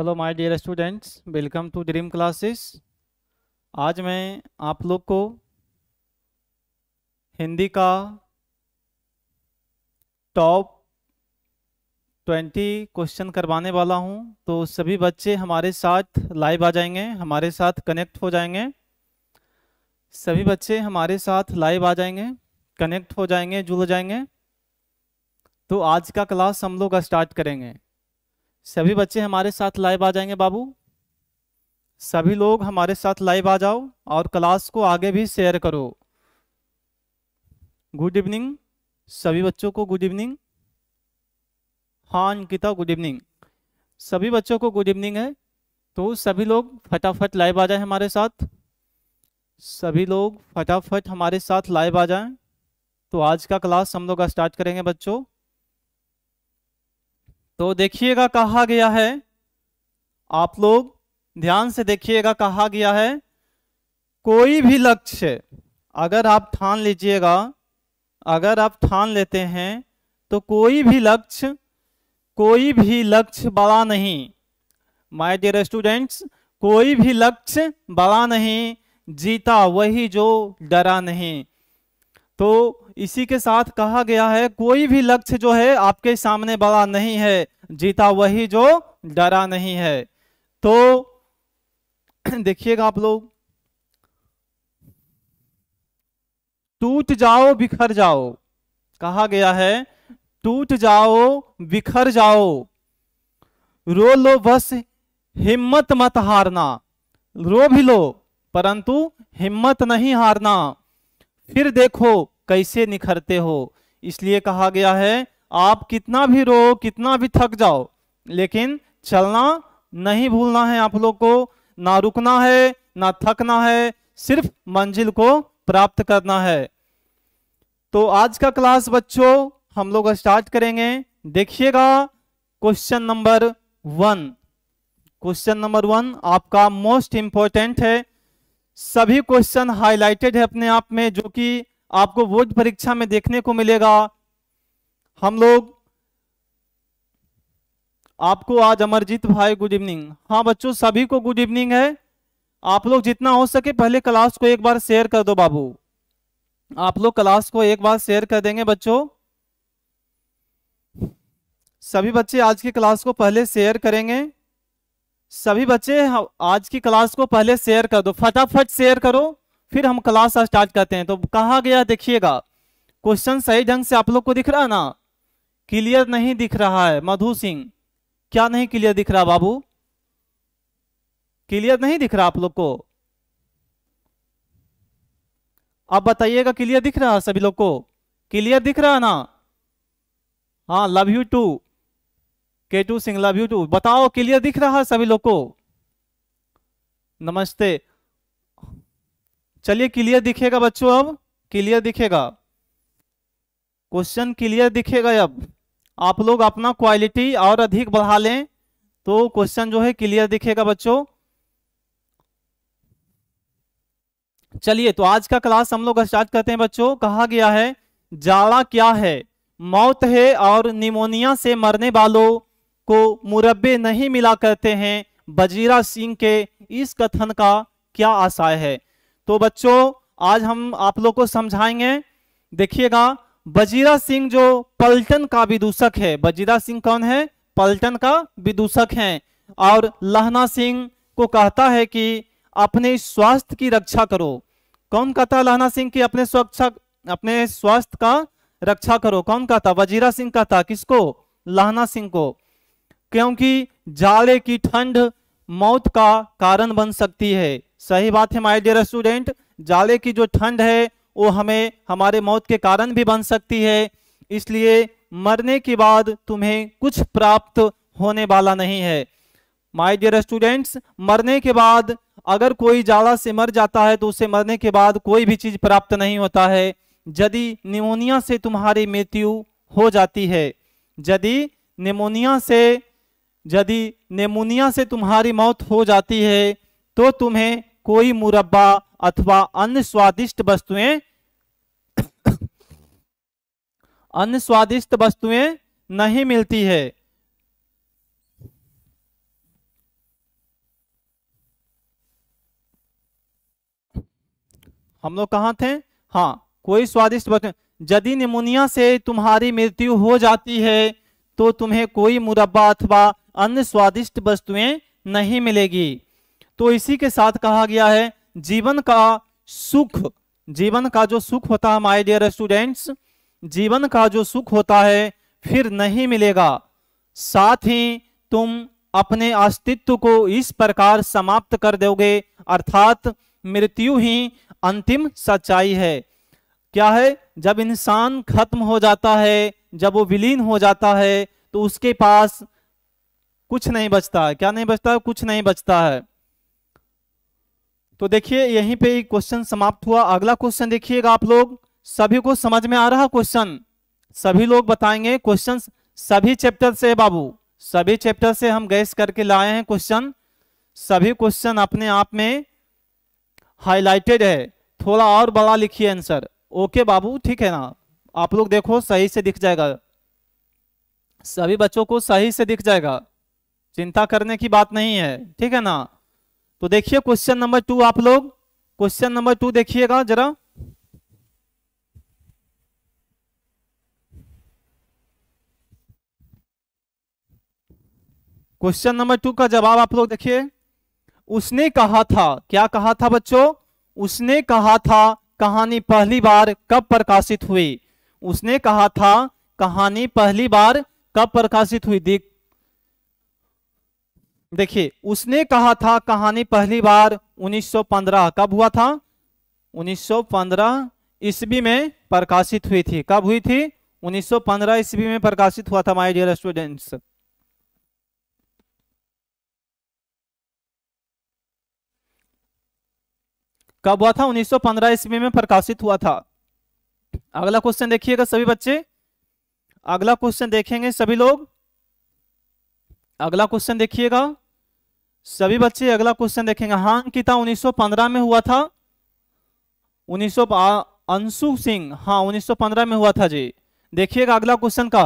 Hello my dear students welcome to dream classes आज मैं आप लोग को हिंदी का टॉप ट्वेंटी क्वेश्चन करवाने वाला हूं तो सभी बच्चे हमारे साथ लाइव आ जाएंगे हमारे साथ कनेक्ट हो जाएंगे सभी बच्चे हमारे साथ लाइव आ जाएंगे कनेक्ट हो जाएंगे जुड़ जाएंगे तो आज का क्लास हम लोग स्टार्ट करेंगे सभी बच्चे हमारे साथ लाइव आ जाएंगे बाबू सभी लोग हमारे साथ लाइव आ जाओ और क्लास को आगे भी शेयर करो गुड इवनिंग सभी बच्चों को गुड इवनिंग हाँ अंकिता गुड इवनिंग सभी बच्चों को गुड इवनिंग है तो सभी लोग फटाफट लाइव आ जाए हमारे साथ सभी लोग फटाफट हमारे साथ लाइव आ जाएं तो आज का क्लास हम लोग स्टार्ट करेंगे बच्चों तो देखिएगा कहा गया है आप लोग ध्यान से देखिएगा कहा गया है कोई भी लक्ष्य अगर आप ठान लीजिएगा अगर आप ठान लेते हैं तो कोई भी लक्ष्य कोई भी लक्ष्य बड़ा नहीं माय डियर स्टूडेंट्स कोई भी लक्ष्य बड़ा नहीं जीता वही जो डरा नहीं तो इसी के साथ कहा गया है कोई भी लक्ष्य जो है आपके सामने बड़ा नहीं है जीता वही जो डरा नहीं है तो देखिएगा आप लोग टूट जाओ बिखर जाओ कहा गया है टूट जाओ बिखर जाओ रो लो बस हिम्मत मत हारना रो भी लो परंतु हिम्मत नहीं हारना फिर देखो कैसे निखरते हो इसलिए कहा गया है आप कितना भी रो कितना भी थक जाओ लेकिन चलना नहीं भूलना है आप लोग को ना रुकना है ना थकना है सिर्फ मंजिल को प्राप्त करना है तो आज का क्लास बच्चों हम लोग स्टार्ट करेंगे देखिएगा question number one question number one आपका मोस्ट इंपॉर्टेंट है सभी क्वेश्चन हाईलाइटेड है अपने आप में जो कि आपको बोर्ड परीक्षा में देखने को मिलेगा हम लोग आपको आज अमरजीत भाई गुड इवनिंग हाँ बच्चों सभी को गुड इवनिंग है आप लोग जितना हो सके पहले क्लास को एक बार शेयर कर दो बाबू आप लोग क्लास को एक बार शेयर कर देंगे बच्चों सभी बच्चे आज की क्लास को पहले शेयर करेंगे सभी बच्चे हाँ, आज की क्लास को पहले शेयर कर दो फटाफट शेयर करो फिर हम क्लास स्टार्ट करते हैं तो कहा गया देखिएगा क्वेश्चन सही ढंग से आप लोग को दिख रहा है ना क्लियर नहीं दिख रहा है मधु सिंह क्या नहीं क्लियर दिख रहा बाबू क्लियर नहीं दिख रहा आप लोग को आप बताइएगा क्लियर दिख रहा है सभी लोग को क्लियर दिख रहा है ना हाँ लव यू टू के टू सिंह लव यू टू बताओ क्लियर दिख रहा है सभी लोग को नमस्ते चलिए क्लियर दिखेगा बच्चों अब क्लियर दिखेगा क्वेश्चन क्लियर दिखेगा अब आप लोग अपना क्वालिटी और अधिक बढ़ा लें तो क्वेश्चन जो है क्लियर दिखेगा बच्चों चलिए तो आज का क्लास हम लोग स्टार्ट करते हैं बच्चों कहा गया है जाड़ा क्या है मौत है और निमोनिया से मरने वालों को मुरब्बे नहीं मिला करते हैं बजीरा सिंह के इस कथन का क्या आशय है तो बच्चों आज हम आप लोग को समझाएंगे देखिएगा बजीरा सिंह जो पलटन का विदूषक है बजीरा सिंह कौन है पलटन का विदूषक है और लहना सिंह को कहता है कि अपने स्वास्थ्य की रक्षा करो कौन कहता है लहना सिंह की अपने स्वच्छा अपने स्वास्थ्य का रक्षा करो कौन कहता वजीरा सिंह कहता किसको लहना सिंह को क्योंकि जाड़े की ठंड मौत का कारण बन सकती है सही बात है माय डियर स्टूडेंट जाले की जो ठंड है वो हमें हमारे मौत के कारण भी बन सकती है इसलिए मरने के बाद तुम्हें कुछ प्राप्त होने वाला नहीं है माय डियर स्टूडेंट्स मरने के बाद अगर कोई जाला से मर जाता है तो उसे मरने के बाद कोई भी चीज प्राप्त नहीं होता है यदि निमोनिया से तुम्हारी मृत्यु हो जाती है यदि निमोनिया से यदि निमोनिया से तुम्हारी मौत हो जाती है तो तुम्हें कोई मुरब्बा अथवा अन्य स्वादिष्ट वस्तुएं अन्य स्वादिष्ट वस्तुएं नहीं मिलती है हम लोग कहा थे हाँ कोई स्वादिष्ट वस्तु यदि निमोनिया से तुम्हारी मृत्यु हो जाती है तो तुम्हें कोई मुरब्बा अथवा अन्य स्वादिष्ट वस्तुएं नहीं मिलेगी तो इसी के साथ कहा गया है जीवन का सुख जीवन का जो सुख होता है माई डियर स्टूडेंट्स जीवन का जो सुख होता है फिर नहीं मिलेगा साथ ही तुम अपने अस्तित्व को इस प्रकार समाप्त कर दोगे अर्थात मृत्यु ही अंतिम सच्चाई है क्या है जब इंसान खत्म हो जाता है जब वो विलीन हो जाता है तो उसके पास कुछ नहीं बचता है क्या नहीं बचता है? कुछ नहीं बचता है तो देखिए यहीं पे क्वेश्चन समाप्त हुआ अगला क्वेश्चन देखिएगा आप लोग सभी को समझ में आ रहा क्वेश्चन सभी लोग बताएंगे क्वेश्चन सभी चैप्टर से बाबू सभी चैप्टर से हम गैस करके लाए हैं क्वेश्चन सभी क्वेश्चन अपने आप में हाईलाइटेड है थोड़ा और बड़ा लिखिए आंसर ओके बाबू ठीक है ना आप लोग देखो सही से दिख जाएगा सभी बच्चों को सही से दिख जाएगा चिंता करने की बात नहीं है ठीक है ना तो देखिए क्वेश्चन नंबर टू आप लोग क्वेश्चन नंबर टू देखिएगा जरा क्वेश्चन नंबर टू का जवाब आप लोग देखिए उसने कहा था क्या कहा था बच्चों उसने कहा था कहानी पहली बार कब प्रकाशित हुई उसने कहा था कहानी पहली बार कब प्रकाशित हुई देखिए उसने कहा था कहानी पहली बार 1915 कब हुआ था 1915 ईस्वी में प्रकाशित हुई थी कब हुई थी 1915 ईस्वी में प्रकाशित हुआ था माय डियर स्टूडेंट्स कब हुआ था 1915 ईस्वी में प्रकाशित हुआ था अगला क्वेश्चन देखिएगा सभी बच्चे अगला क्वेश्चन देखेंगे सभी लोग अगला क्वेश्चन देखिएगा सभी बच्चे अगला क्वेश्चन देखेंगे हा अंकिता 1915 में हुआ था सौ अंशु सिंह हाँ 1915 में हुआ था जी देखिएगा अगला क्वेश्चन का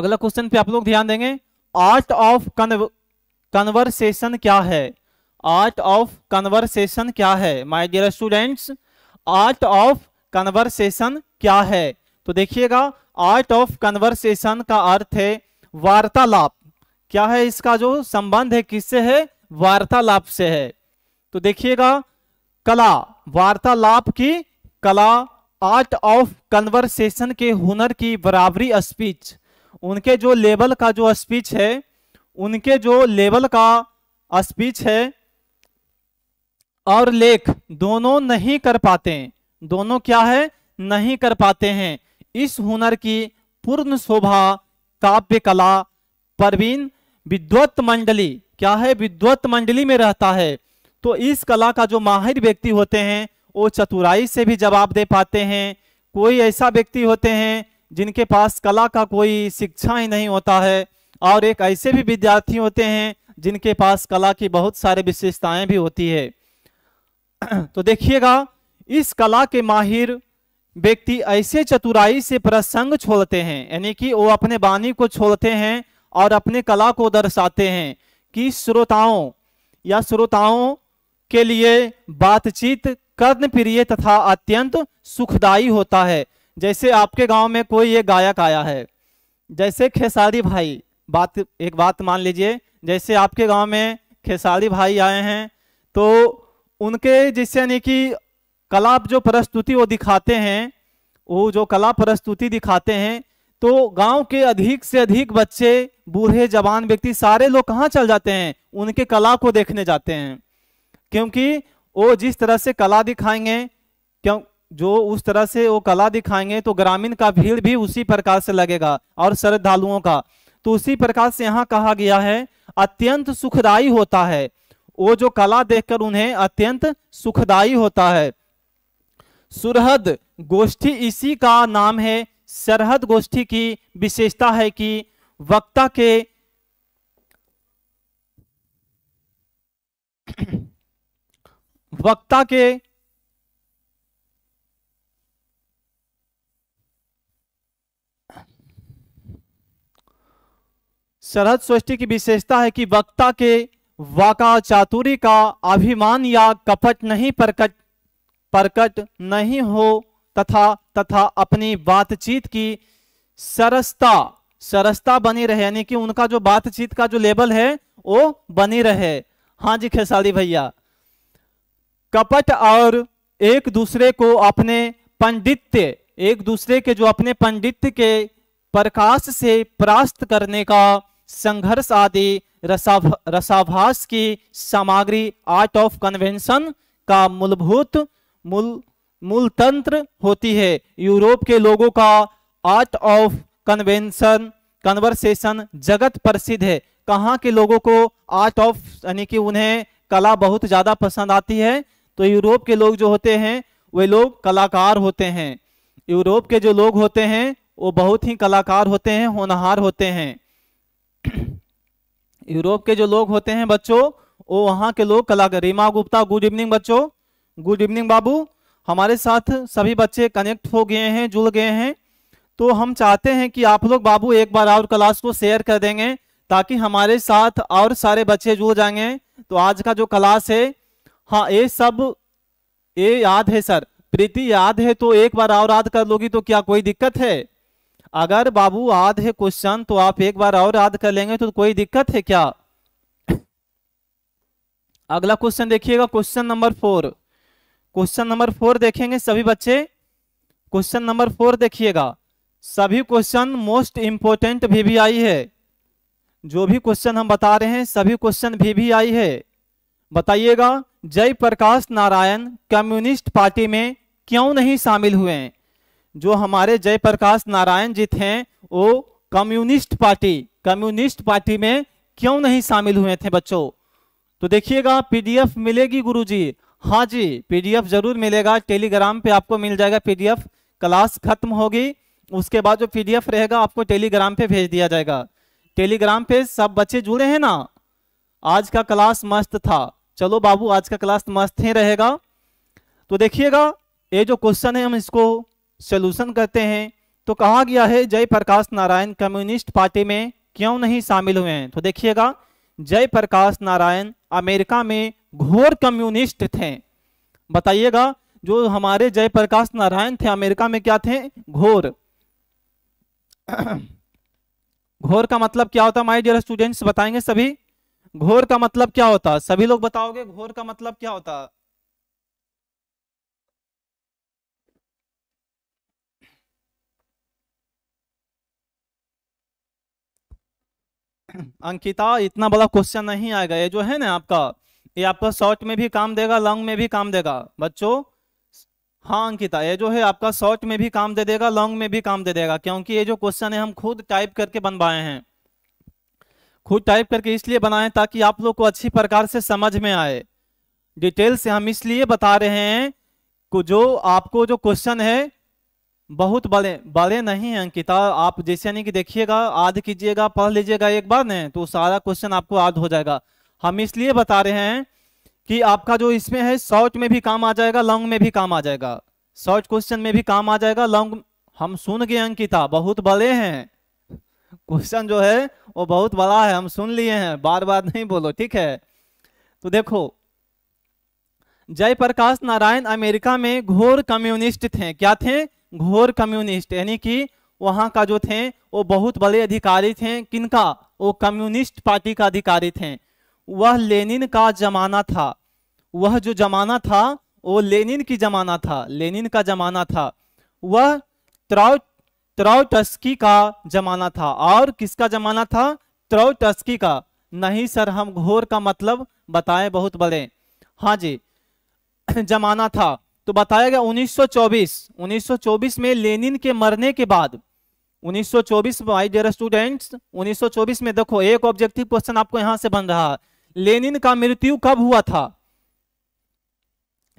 अगला क्वेश्चन पे आप लोग ध्यान देंगे आर्ट ऑफ कन्वर्सेशन क्या है आर्ट ऑफ कन्वर्सेशन क्या है my dear students art of conversation क्या है तो देखिएगा आर्ट ऑफ कन्वर्सेशन का अर्थ है वार्तालाप क्या है इसका जो संबंध है किससे है वार्तालाप से है तो देखिएगा कला वार्तालाप की कला आर्ट ऑफ कन्वर्सेशन के हुनर की बराबरी स्पीच उनके जो लेवल का जो स्पीच है उनके जो लेवल का स्पीच है और लेख दोनों नहीं कर पाते दोनों क्या है नहीं कर पाते हैं इस हुनर की पूर्ण शोभा काव्य कला परवीन विद्वत मंडली क्या है विद्वत मंडली में रहता है तो इस कला का जो माहिर व्यक्ति होते हैं वो चतुराई से भी जवाब दे पाते हैं कोई ऐसा व्यक्ति होते हैं जिनके पास कला का कोई शिक्षा ही नहीं होता है और एक ऐसे भी विद्यार्थी होते हैं जिनके पास कला की बहुत सारी विशेषताएं भी होती है तो देखिएगा इस कला के माहिर व्यक्ति ऐसे चतुराई से प्रसंग छोड़ते हैं यानी कि वो अपने वाणी को छोड़ते हैं और अपने कला को दर्शाते हैं कि श्रोताओं या श्रोताओं के लिए बातचीत कर्ण प्रिय तथा अत्यंत सुखदायी होता है जैसे आपके गांव में कोई ये गायक आया है जैसे खेसारी भाई बात एक बात मान लीजिए जैसे आपके गांव में खेसारी भाई आए हैं तो उनके जिससे यानी कि कला जो प्रस्तुति वो दिखाते हैं वो जो कला प्रस्तुति दिखाते हैं तो गांव के अधिक से अधिक बच्चे बूढ़े जवान व्यक्ति सारे लोग कहाँ चल जाते हैं उनके कला को देखने जाते हैं क्योंकि वो जिस तरह से कला दिखाएंगे क्यों जो उस तरह से वो कला दिखाएंगे तो ग्रामीण का भीड़ भी उसी प्रकार से लगेगा और श्रद्धालुओं का तो उसी प्रकार से यहाँ कहा गया है अत्यंत सुखदायी होता है वो जो कला देखकर उन्हें अत्यंत सुखदायी होता है सुरहद गोष्ठी इसी का नाम है सरहद गोष्ठी की विशेषता है कि वक्ता के वक्ता के सरहद सृष्टि की विशेषता है कि वक्ता के वाका चातुरी का अभिमान या कपट नहीं प्रकट प्रकट नहीं हो तथा तथा अपनी बातचीत की सरसता सरसता बनी रहे यानी कि उनका जो बातचीत का जो लेबल है वो बनी रहे हाँ जी खेसारी भैया कपट और एक दूसरे को अपने पंडित्य एक दूसरे के जो अपने पंडित्य के प्रकाश से प्रास्त करने का संघर्ष आदि रसाभ, रसाभास की सामग्री आर्ट ऑफ कन्वेंशन का मूलभूत मूल मूल तंत्र होती है यूरोप के लोगों का आर्ट ऑफ कन्वेंशन कन्वर्सेशन जगत प्रसिद्ध है कहाँ के लोगों को आर्ट ऑफ यानी कि उन्हें कला बहुत ज़्यादा पसंद आती है तो यूरोप के लोग जो होते हैं वे लोग कलाकार होते हैं यूरोप के जो लोग होते हैं वो बहुत ही कलाकार होते हैं होनहार होते हैं यूरोप के जो लोग होते हैं बच्चों वो वहाँ के लोग कलाकार रीमा गुप्ता गुड इवनिंग बच्चों गुड इवनिंग बाबू हमारे साथ सभी बच्चे कनेक्ट हो गए हैं जुड़ गए हैं तो हम चाहते हैं कि आप लोग बाबू एक बार और क्लास को शेयर कर देंगे ताकि हमारे साथ और सारे बच्चे जुड़ जाएंगे तो आज का जो क्लास है हाँ ये सब ये याद है सर प्रीति याद है तो एक बार और याद कर लोगी तो क्या कोई दिक्कत है अगर बाबू याद है क्वेश्चन तो आप एक बार और याद कर लेंगे तो कोई दिक्कत है क्या अगला क्वेश्चन देखिएगा question number four question number four देखेंगे सभी बच्चे क्वेश्चन नंबर फोर देखिएगा सभी क्वेश्चन मोस्ट इंपोर्टेंट वीवीआई है जो भी क्वेश्चन हम बता रहे हैं सभी क्वेश्चन वीवीआई है बताइएगा जयप्रकाश नारायण कम्युनिस्ट पार्टी में क्यों नहीं शामिल हुए जो हमारे जयप्रकाश नारायण जी थे वो कम्युनिस्ट पार्टी कम्युनिस्ट पार्टी में क्यों नहीं शामिल हुए थे बच्चों तो देखिएगा पीडीएफ मिलेगी गुरुजी हाँ जी पीडीएफ जरूर मिलेगा टेलीग्राम पे आपको मिल जाएगा पीडीएफ क्लास खत्म होगी उसके बाद जो पीडीएफ रहेगा आपको टेलीग्राम पे भेज दिया जाएगा टेलीग्राम पे सब बच्चे जुड़े हैं ना आज का क्लास मस्त था चलो बाबू आज का क्लास मस्त ही रहेगा तो देखिएगा ये जो क्वेश्चन है हम इसको सोल्यूशन करते हैं तो कहा गया है जय प्रकाश नारायण कम्युनिस्ट पार्टी में क्यों नहीं शामिल हुए हैं तो देखिएगा जय प्रकाश नारायण अमेरिका में घोर कम्युनिस्ट थे बताइएगा जो हमारे जयप्रकाश नारायण थे अमेरिका में क्या थे घोर घोर का मतलब क्या होता है माई डियर स्टूडेंट्स बताएंगे सभी घोर का मतलब क्या होता सभी लोग बताओगे घोर का मतलब क्या होता अंकिता इतना बड़ा क्वेश्चन नहीं आएगा ये जो है ना आपका ये आपका शॉर्ट में भी काम देगा लॉन्ग में भी काम देगा बच्चों हाँ अंकिता ये जो है आपका शॉर्ट में भी काम दे देगा लॉन्ग में भी काम दे देगा क्योंकि ये जो क्वेश्चन है हम खुद टाइप करके बनवाए हैं खुद टाइप करके इसलिए बनाए ताकि आप लोग को अच्छी प्रकार से समझ में आए डिटेल से हम इसलिए बता रहे हैं को जो आपको जो क्वेश्चन है बहुत बड़े बड़े नहीं है अंकिता आप जैसे नहीं कि देखिएगा आध कीजिएगा पढ़ लीजिएगा एक बार ने तो सारा क्वेश्चन आपको आद हो जाएगा हम इसलिए बता रहे हैं कि आपका जो इसमें है शॉर्ट में भी काम आ जाएगा लॉन्ग में भी काम आ जाएगा शॉर्ट क्वेश्चन में भी काम आ जाएगा लॉन्ग हम सुन गए अंकिता बहुत बड़े हैं क्वेश्चन जो है वो बहुत बड़ा है हम सुन लिए हैं बार बार नहीं बोलो ठीक है तो देखो जयप्रकाश नारायण अमेरिका में घोर कम्युनिस्ट थे क्या थे घोर कम्युनिस्ट यानी कि वहां का जो थे वो बहुत बड़े अधिकारी थे किनका वो कम्युनिस्ट पार्टी का अधिकारी थे वह लेनिन का जमाना था वह जो जमाना था वो लेनिन की जमाना था लेनिन का जमाना था वह त्राउट टस्की का जमाना था और किसका जमाना था टस्की का नहीं सर हम घोर का मतलब बताए बहुत बड़े हाँ जी जमाना था तो बताया गया 1924 1924 में लेनिन के मरने के बाद 1924 माय डियर स्टूडेंट्स 1924 में देखो एक ऑब्जेक्टिव क्वेश्चन आपको यहां से बन रहा है लेनिन का मृत्यु कब हुआ था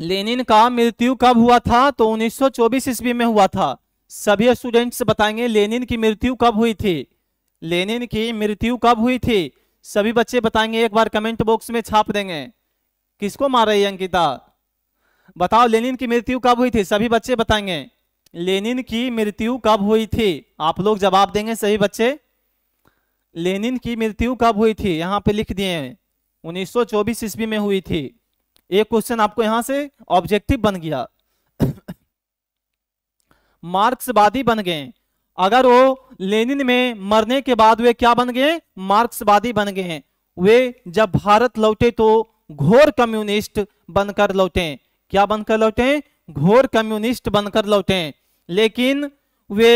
लेनिन का मृत्यु कब हुआ था तो 1924 ईस्वी में हुआ था सभी स्टूडेंट्स बताएंगे लेनिन की मृत्यु कब हुई थी लेनिन की मृत्यु कब हुई थी सभी बच्चे बताएंगे एक बार कमेंट बॉक्स में छाप देंगे किसको मार रही है अंकिता बताओ लेनिन की मृत्यु कब हुई थी सभी बच्चे बताएंगे लेनिन की मृत्यु कब हुई थी आप लोग जवाब देंगे सभी बच्चे लेनिन की मृत्यु कब हुई थी यहाँ पे लिख दिए हैं 1924 सौ ईस्वी में हुई थी एक क्वेश्चन आपको यहां से ऑब्जेक्टिव बन गया मार्क्सवादी बन गए अगर वो लेनिन में मरने के बाद वे क्या बन गए मार्क्सवादी बन गए वे जब भारत लौटे तो घोर कम्युनिस्ट बनकर लौटे क्या बनकर लौटे घोर कम्युनिस्ट बनकर लौटे लेकिन वे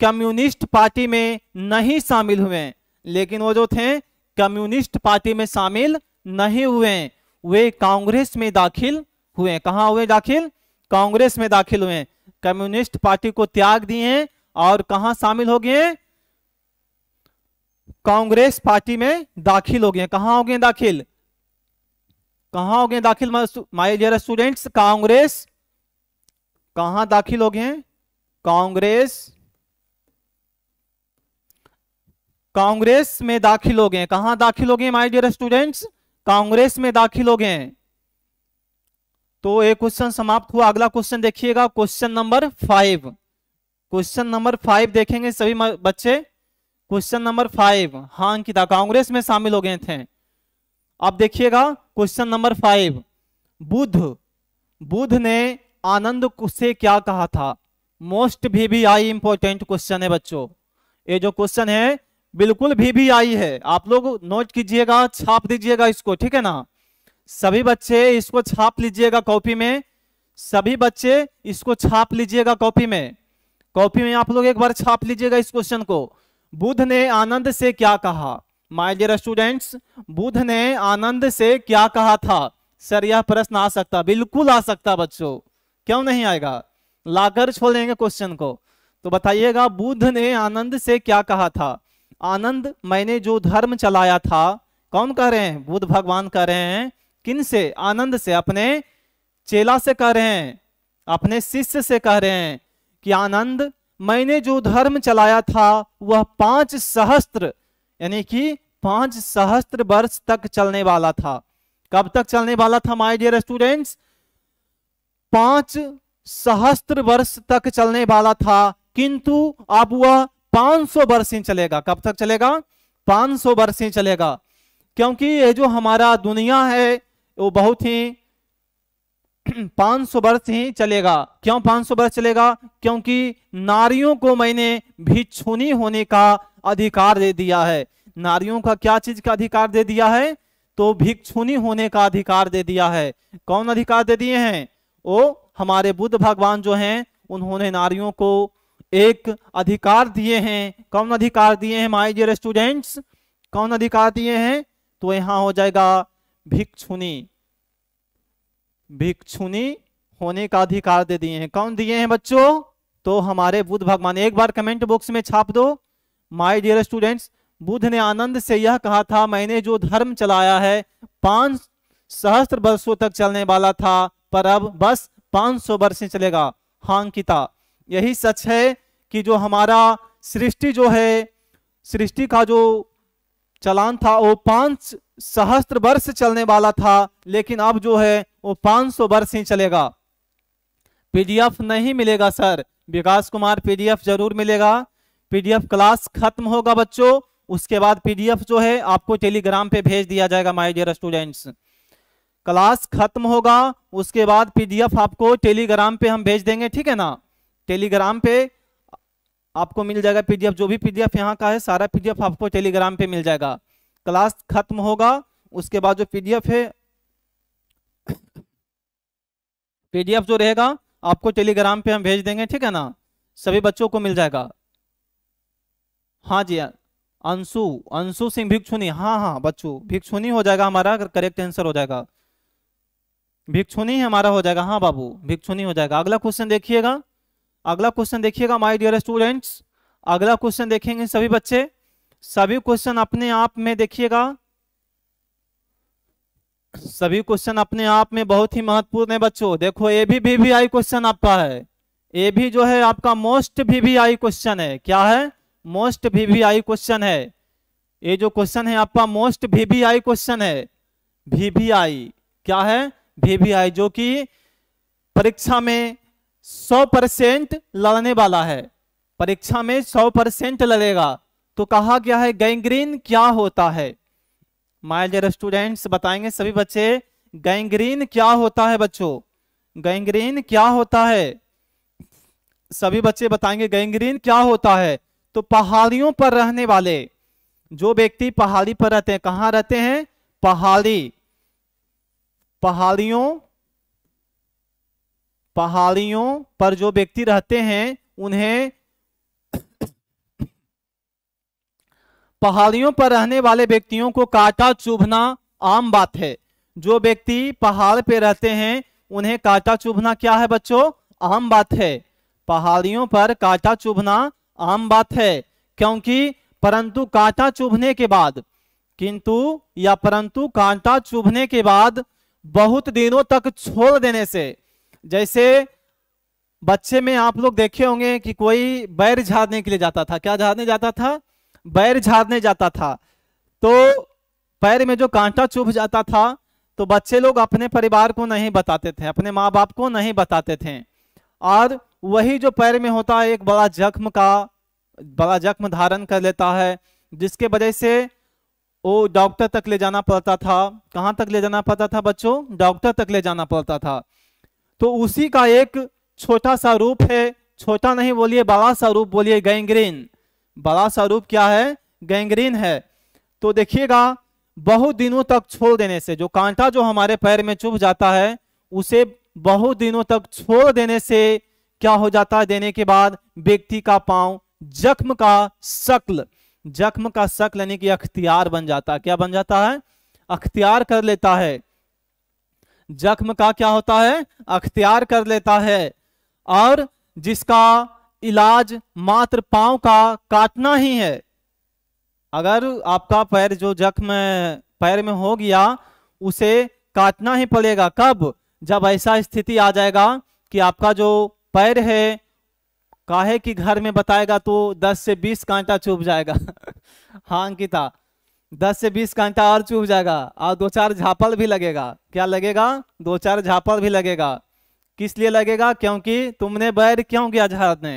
कम्युनिस्ट पार्टी में नहीं शामिल हुए लेकिन वो जो थे कम्युनिस्ट पार्टी में शामिल नहीं हुए वे कांग्रेस में दाखिल हुए कहा हुए दाखिल कांग्रेस में दाखिल हुए कम्युनिस्ट पार्टी को त्याग दिए और कहा शामिल हो गए कांग्रेस पार्टी में दाखिल हो गए कहा हो गए दाखिल कहा हो गए दाखिल माई डियर स्टूडेंट्स कांग्रेस कहा दाखिल हो गए कांग्रेस कांग्रेस में दाखिल हो गए कहा दाखिल हो गए माई डियर स्टूडेंट्स कांग्रेस में दाखिल हो गए तो एक क्वेश्चन समाप्त हुआ अगला क्वेश्चन देखिएगा question number five question number five देखेंगे सभी बच्चे क्वेश्चन नंबर फाइव हाँ अंकिता कांग्रेस में शामिल हो गए थे अब देखिएगा question number five Buddha Buddha ने आनंद से क्या कहा था मोस्ट भी भी आई इंपॉर्टेंट क्वेश्चन है बच्चों ये जो क्वेश्चन है बिल्कुल भी भी आई है आप लोग नोट कीजिएगा छाप दीजिएगा इसको ठीक है ना सभी बच्चे इसको छाप लीजिएगा कॉपी में सभी बच्चे इसको छाप लीजिएगा कॉपी में कॉपी में आप लोग एक बार छाप लीजिएगा इस क्वेश्चन को बुध ने आनंद से क्या कहा माय डियर स्टूडेंट्स बुध ने आनंद से क्या कहा था सर यह प्रश्न आ सकता बिल्कुल आ सकता बच्चों क्यों नहीं आएगा लाकर छोड़ देंगे क्वेश्चन को तो बताइएगा बुध ने आनंद से क्या कहा था आनंद मैंने जो धर्म चलाया था कौन कह रहे हैं बुद्ध भगवान कह रहे हैं किन से आनंद से अपने चेला से कह रहे हैं अपने शिष्य से कह रहे हैं कि आनंद मैंने जो धर्म चलाया था वह पांच सहस्त्र यानी कि पांच सहस्त्र वर्ष तक चलने वाला था कब तक चलने वाला था माय डियर स्टूडेंट्स पांच सहस्त्र वर्ष तक चलने वाला था किंतु अब वह 500 वर्ष ही चलेगा कब तक चलेगा 500 वर्ष ही चलेगा क्योंकि ये जो हमारा दुनिया है वो बहुत ही 500 वर्ष ही चलेगा क्यों 500 वर्ष चलेगा क्योंकि नारियों को मैंने भिक्षुनी होने का अधिकार दे दिया है नारियों का क्या चीज का अधिकार दे दिया है तो भिक्षुनी होने का अधिकार दे दिया है कौन अधिकार दे दिए हैं वो हमारे बुद्ध भगवान जो हैं उन्होंने नारियों को एक अधिकार दिए हैं कौन अधिकार दिए हैं माई डियर स्टूडेंट्स कौन अधिकार दिए हैं तो यहां हो जाएगा भिक्षुनी भिक्षुनी होने का अधिकार दे दिए हैं कौन दिए हैं बच्चों तो हमारे बुद्ध भगवान एक बार कमेंट बॉक्स में छाप दो माय डियर स्टूडेंट्स बुद्ध ने आनंद से यह कहा था मैंने जो धर्म चलाया है पांच सहस्त्र वर्षों तक चलने वाला था पर अब बस पांच सौ वर्ष चलेगा हांकिता यही सच है कि जो हमारा सृष्टि जो है सृष्टि का जो चलान था वो पांच सहस्त्र वर्ष चलने वाला था लेकिन अब जो है वो पांच सौ वर्ष ही चलेगा पीडीएफ नहीं मिलेगा सर विकास कुमार पीडीएफ जरूर मिलेगा पीडीएफ क्लास खत्म होगा बच्चों उसके बाद पीडीएफ जो है आपको टेलीग्राम पे भेज दिया जाएगा माय डियर स्टूडेंट्स क्लास खत्म होगा उसके बाद पीडीएफ आपको टेलीग्राम पे हम भेज देंगे ठीक है ना टेलीग्राम पे आपको मिल जाएगा पीडीएफ जो भी पीडीएफ यहाँ का है सारा पीडीएफ आपको टेलीग्राम पे मिल जाएगा क्लास खत्म होगा उसके बाद जो पीडीएफ है पीडीएफ जो रहेगा आपको टेलीग्राम पे हम भेज देंगे ठीक है ना सभी बच्चों को मिल जाएगा हाँ जी अंशु अंशु सिंह भिक्षुनी हाँ हाँ बच्चों भिक्षुनी हो जाएगा हमारा करेक्ट आंसर हो जाएगा भिक्षुनी हमारा हो जाएगा हाँ बाबू भिक्षुनी हो जाएगा अगला क्वेश्चन देखिएगा अगला क्वेश्चन देखिएगा माय डियर स्टूडेंट्स अगला क्वेश्चन देखेंगे सभी बच्चे सभी क्वेश्चन अपने आप में देखिएगा सभी क्वेश्चन अपने आप में बहुत ही महत्वपूर्ण है बच्चों देखो ए भी वीवीआई क्वेश्चन आपका है ए भी जो है आपका मोस्ट वीवीआई क्वेश्चन है क्या है मोस्ट वीवीआई क्वेश्चन है ये जो क्वेश्चन है आपका मोस्ट वीवीआई क्वेश्चन है वीवीआई क्या है वीवीआई जो कि परीक्षा में सौ परसेंट लड़ने वाला है परीक्षा में सौ परसेंट लड़ेगा तो कहा गया है गैंग्रीन क्या होता है माय डियर स्टूडेंट्स बताएंगे सभी बच्चे गैंग्रीन क्या होता है बच्चों गैंग्रीन क्या होता है सभी बच्चे बताएंगे गैंग्रीन क्या होता है तो पहाड़ियों पर रहने वाले जो व्यक्ति पहाड़ी पर रहते हैं कहां रहते हैं पहाड़ी पहाड़ियों पहाड़ियों पर जो व्यक्ति रहते हैं उन्हें पहाड़ियों पर रहने वाले व्यक्तियों को काटा चुभना आम बात है जो व्यक्ति पहाड़ पे रहते हैं उन्हें काटा चुभना क्या है बच्चों आम बात है पहाड़ियों पर काटा चुभना आम बात है क्योंकि परंतु कांटा चुभने के बाद किंतु या परंतु कांटा चुभने के बाद बहुत दिनों तक छोड़ देने से जैसे बच्चे में आप लोग देखे होंगे कि कोई बैर झाड़ने के लिए जाता था क्या झाड़ने जाता था बैर झाड़ने जाता था तो पैर में जो कांटा चुभ जाता था तो बच्चे लोग अपने परिवार को नहीं बताते थे अपने माँ बाप को नहीं बताते थे और वही जो पैर में होता है एक बड़ा जख्म का बड़ा जख्म धारण कर लेता है जिसके वजह से वो डॉक्टर तक ले जाना पड़ता था कहाँ तक ले जाना पड़ता था बच्चों डॉक्टर तक ले जाना पड़ता था तो उसी का एक छोटा सा रूप है छोटा नहीं बोलिए बड़ा सा रूप बोलिए गैंग्रीन बड़ा सा रूप क्या है गैंग्रीन है तो देखिएगा बहुत दिनों तक छोड़ देने से जो कांटा जो हमारे पैर में चुभ जाता है उसे बहुत दिनों तक छोड़ देने से क्या हो जाता है देने के बाद व्यक्ति का पांव जख्म का शक्ल जख्म का शक्ल यानी कि अख्तियार बन जाता है क्या बन जाता है अख्तियार कर लेता है जख्म का क्या होता है अख्तियार कर लेता है और जिसका इलाज मात्र पांव का काटना ही है अगर आपका पैर जो जख्म पैर में हो गया उसे काटना ही पड़ेगा कब जब ऐसा स्थिति आ जाएगा कि आपका जो पैर है काहे कि घर में बताएगा तो 10 से 20 कांटा चुभ जाएगा हाँ अंकिता दस से बीस कांटा और चुभ जाएगा और दो चार झापड़ भी लगेगा क्या लगेगा दो चार झापल भी लगेगा किस लिए लगेगा क्योंकि तुमने बैर क्यों किया झारत ने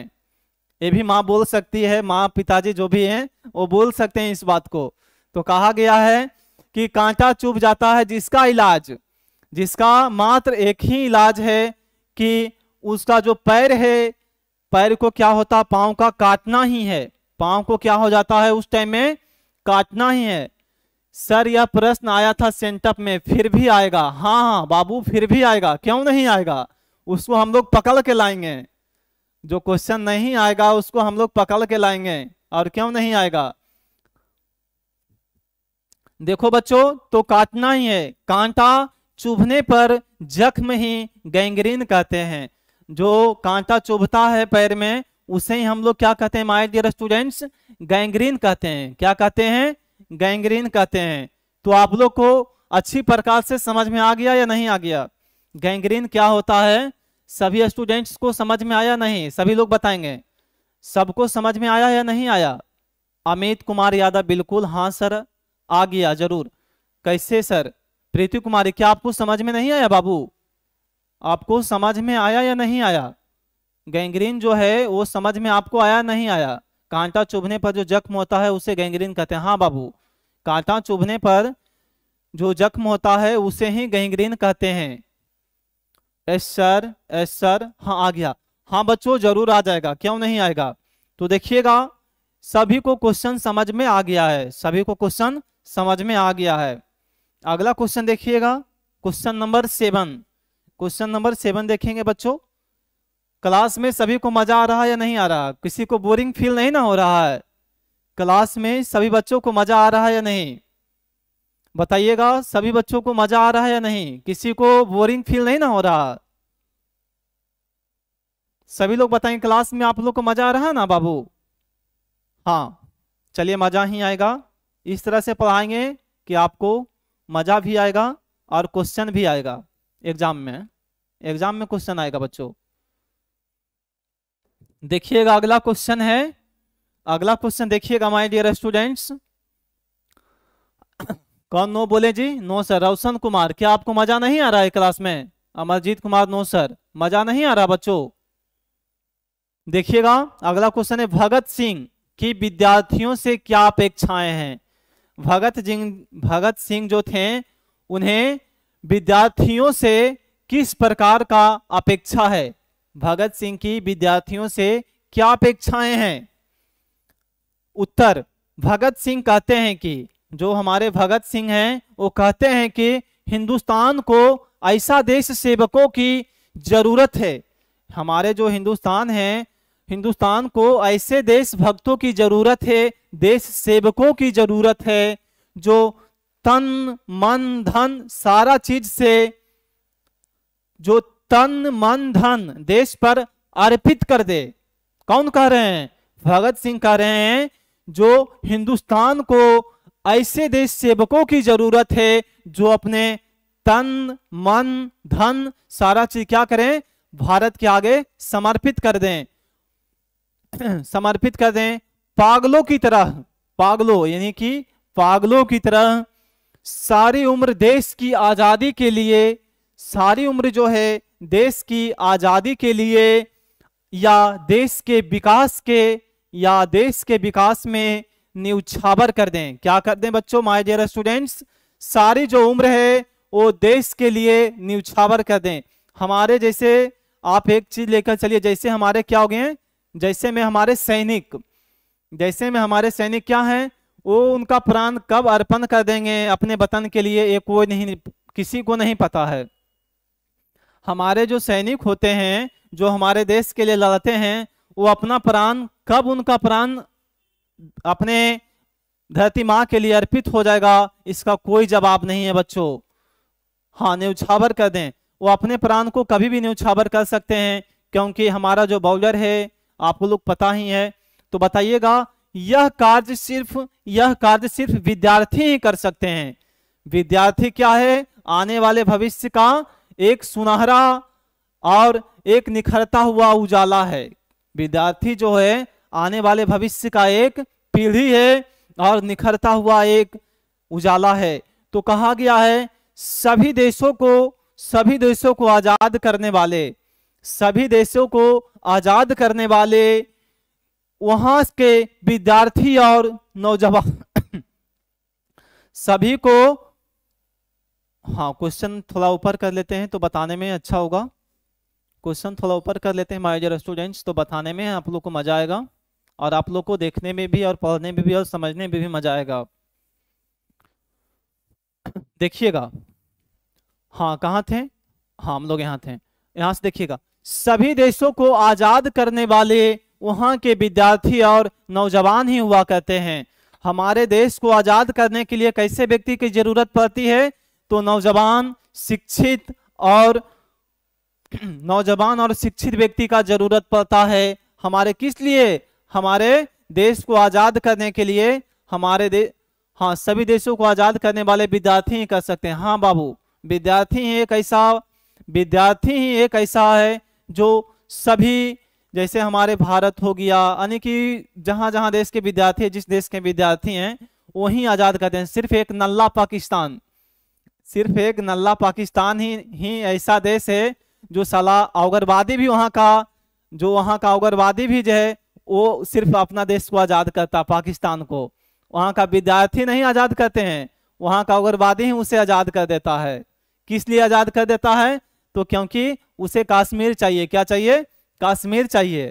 ये भी माँ बोल सकती है माँ पिताजी जो भी हैं वो बोल सकते हैं इस बात को तो कहा गया है कि कांटा चुभ जाता है जिसका इलाज जिसका मात्र एक ही इलाज है कि उसका जो पैर है पैर को क्या होता पाँव का काटना ही है पाँव को क्या हो जाता है उस टाइम में काटना ही है सर यह प्रश्न आया था सेंटअप में फिर भी आएगा हाँ हाँ बाबू फिर भी आएगा क्यों नहीं आएगा उसको हम लोग पकड़ के लाएंगे जो क्वेश्चन नहीं आएगा उसको हम लोग पकड़ के लाएंगे और क्यों नहीं आएगा देखो बच्चों तो काटना ही है कांटा चुभने पर जख्म ही गैंग्रीन कहते हैं जो कांटा चुभता है पैर में उसे ही हम लोग क्या कहते हैं माई डियर स्टूडेंट्स गैंग्रीन कहते हैं क्या कहते हैं गैंग्रीन कहते हैं तो आप लोग को अच्छी प्रकार से समझ में आ गया या नहीं आ गया गैंग्रीन क्या होता है सभी स्टूडेंट्स को समझ में आया नहीं सभी लोग बताएंगे सबको समझ में आया या नहीं आया अमित कुमार यादव बिल्कुल हाँ सर आ गया जरूर कैसे सर प्रीति कुमारी क्या आपको समझ में नहीं आया बाबू आपको समझ में आया या नहीं आया गैंग्रीन जो है वो समझ में आपको आया नहीं आया कांटा चुभने पर जो जख्म होता है उसे गैंग्रीन कहते हैं हाँ बाबू कांटा चुभने पर जो जख्म होता है उसे ही गैंग्रीन कहते हैं एस सर एस सर हाँ आ गया हाँ बच्चों जरूर आ जाएगा क्यों नहीं आएगा तो देखिएगा सभी को क्वेश्चन समझ में आ गया है सभी को क्वेश्चन समझ में आ गया है अगला क्वेश्चन देखिएगा question number seven question number seven देखेंगे बच्चों क्लास में सभी को मजा आ रहा है या नहीं आ रहा किसी को बोरिंग फील नहीं ना हो रहा है क्लास में सभी बच्चों को मजा आ रहा है या नहीं बताइएगा सभी बच्चों को मजा आ रहा है या नहीं किसी को बोरिंग फील नहीं ना हो रहा सभी लोग बताएं क्लास में आप लोग को मजा आ रहा है ना बाबू हाँ चलिए मजा ही आएगा इस तरह से पढ़ाएंगे कि आपको मजा भी आएगा और क्वेश्चन भी आएगा एग्जाम में एग्जाम में क्वेश्चन आएगा बच्चों देखिएगा अगला क्वेश्चन है अगला क्वेश्चन देखिएगा माय डियर स्टूडेंट्स कौन नो बोले जी नो सर रोशन कुमार क्या आपको मजा नहीं आ रहा है क्लास में अमरजीत कुमार नो सर मजा नहीं आ रहा बच्चों देखिएगा अगला क्वेश्चन है भगत सिंह की विद्यार्थियों से क्या अपेक्षाएं हैं भगत सिंह भगत सिंह जो थे उन्हें विद्यार्थियों से किस प्रकार का अपेक्षा है भगत सिंह की विद्यार्थियों से क्या अपेक्षाएं हैं उत्तर भगत सिंह कहते हैं कि जो हमारे भगत सिंह हैं वो कहते हैं कि हिंदुस्तान को ऐसा देश सेवकों की जरूरत है हमारे जो हिंदुस्तान हैं हिंदुस्तान को ऐसे देश भक्तों की जरूरत है देश सेवकों की जरूरत है जो तन मन धन सारा चीज से जो तन मन धन देश पर अर्पित कर दे कौन कह रहे हैं भगत सिंह कह रहे हैं जो हिंदुस्तान को ऐसे देश सेवकों की जरूरत है जो अपने तन मन धन सारा चीज क्या करें भारत के आगे समर्पित कर दें समर्पित कर दें पागलों की तरह पागलों यानी कि पागलों की तरह सारी उम्र देश की आजादी के लिए सारी उम्र जो है देश की आज़ादी के लिए या देश के विकास के या देश के विकास में न्यूछावर कर दें क्या कर दें बच्चों माय डियर स्टूडेंट्स सारी जो उम्र है वो देश के लिए न्यूछावर कर दें हमारे जैसे आप एक चीज लेकर चलिए जैसे हमारे क्या हो गए हैं जैसे में हमारे सैनिक जैसे में हमारे सैनिक क्या हैं वो उनका प्राण कब अर्पण कर देंगे अपने वतन के लिए एक कोई नहीं किसी को नहीं पता है हमारे जो सैनिक होते हैं जो हमारे देश के लिए लड़ते हैं वो अपना प्राण कब उनका प्राण अपने धरती माँ के लिए अर्पित हो जाएगा इसका कोई जवाब नहीं है बच्चों हाँ न्यौछावर कर दें वो अपने प्राण को कभी भी न्यौछावर कर सकते हैं क्योंकि हमारा जो बॉलर है आपको लोग पता ही है तो बताइएगा यह कार्य सिर्फ यह कार्य सिर्फ विद्यार्थी ही कर सकते हैं विद्यार्थी क्या है आने वाले भविष्य का एक सुनहरा और एक निखरता हुआ उजाला है विद्यार्थी जो है आने वाले भविष्य का एक पीढ़ी है और निखरता हुआ एक उजाला है तो कहा गया है सभी देशों को सभी देशों को आजाद करने वाले सभी देशों को आजाद करने वाले वहां के विद्यार्थी और नौजवान सभी को हाँ क्वेश्चन थोड़ा ऊपर कर लेते हैं तो बताने में अच्छा होगा क्वेश्चन थोड़ा ऊपर कर लेते हैं माइजर स्टूडेंट्स तो बताने में आप लोग को मजा आएगा और आप लोग को देखने में भी और पढ़ने में भी और समझने में भी मजा आएगा देखिएगा हाँ कहाँ थे हाँ हम लोग यहाँ थे यहाँ से देखिएगा सभी देशों को आजाद करने वाले वहां के विद्यार्थी और नौजवान ही हुआ करते हैं हमारे देश को आजाद करने के लिए कैसे व्यक्ति की जरूरत पड़ती है तो नौजवान शिक्षित और नौजवान और शिक्षित व्यक्ति का जरूरत पड़ता है हमारे किस लिए हमारे देश को आजाद करने के लिए हमारे दे हाँ सभी देशों को आजाद करने वाले विद्यार्थी ही कर सकते हैं हाँ बाबू विद्यार्थी ही एक ऐसा विद्यार्थी ही एक ऐसा है जो सभी जैसे हमारे भारत हो गया यानी कि जहाँ जहाँ देश के विद्यार्थी जिस देश के विद्यार्थी हैं वही आज़ाद करते हैं सिर्फ एक नल्ला पाकिस्तान सिर्फ एक नल्ला पाकिस्तान ही ही ऐसा देश है जो सला अवगरवादी भी वहाँ का जो वहाँ का अवगरवादी भी जो है वो सिर्फ अपना देश को आज़ाद करता पाकिस्तान को वहाँ का विद्यार्थी नहीं आज़ाद करते हैं वहाँ का उग्रवादी ही उसे आज़ाद कर देता है किस लिए आज़ाद कर देता है तो क्योंकि उसे कश्मीर चाहिए क्या चाहिए कश्मीर चाहिए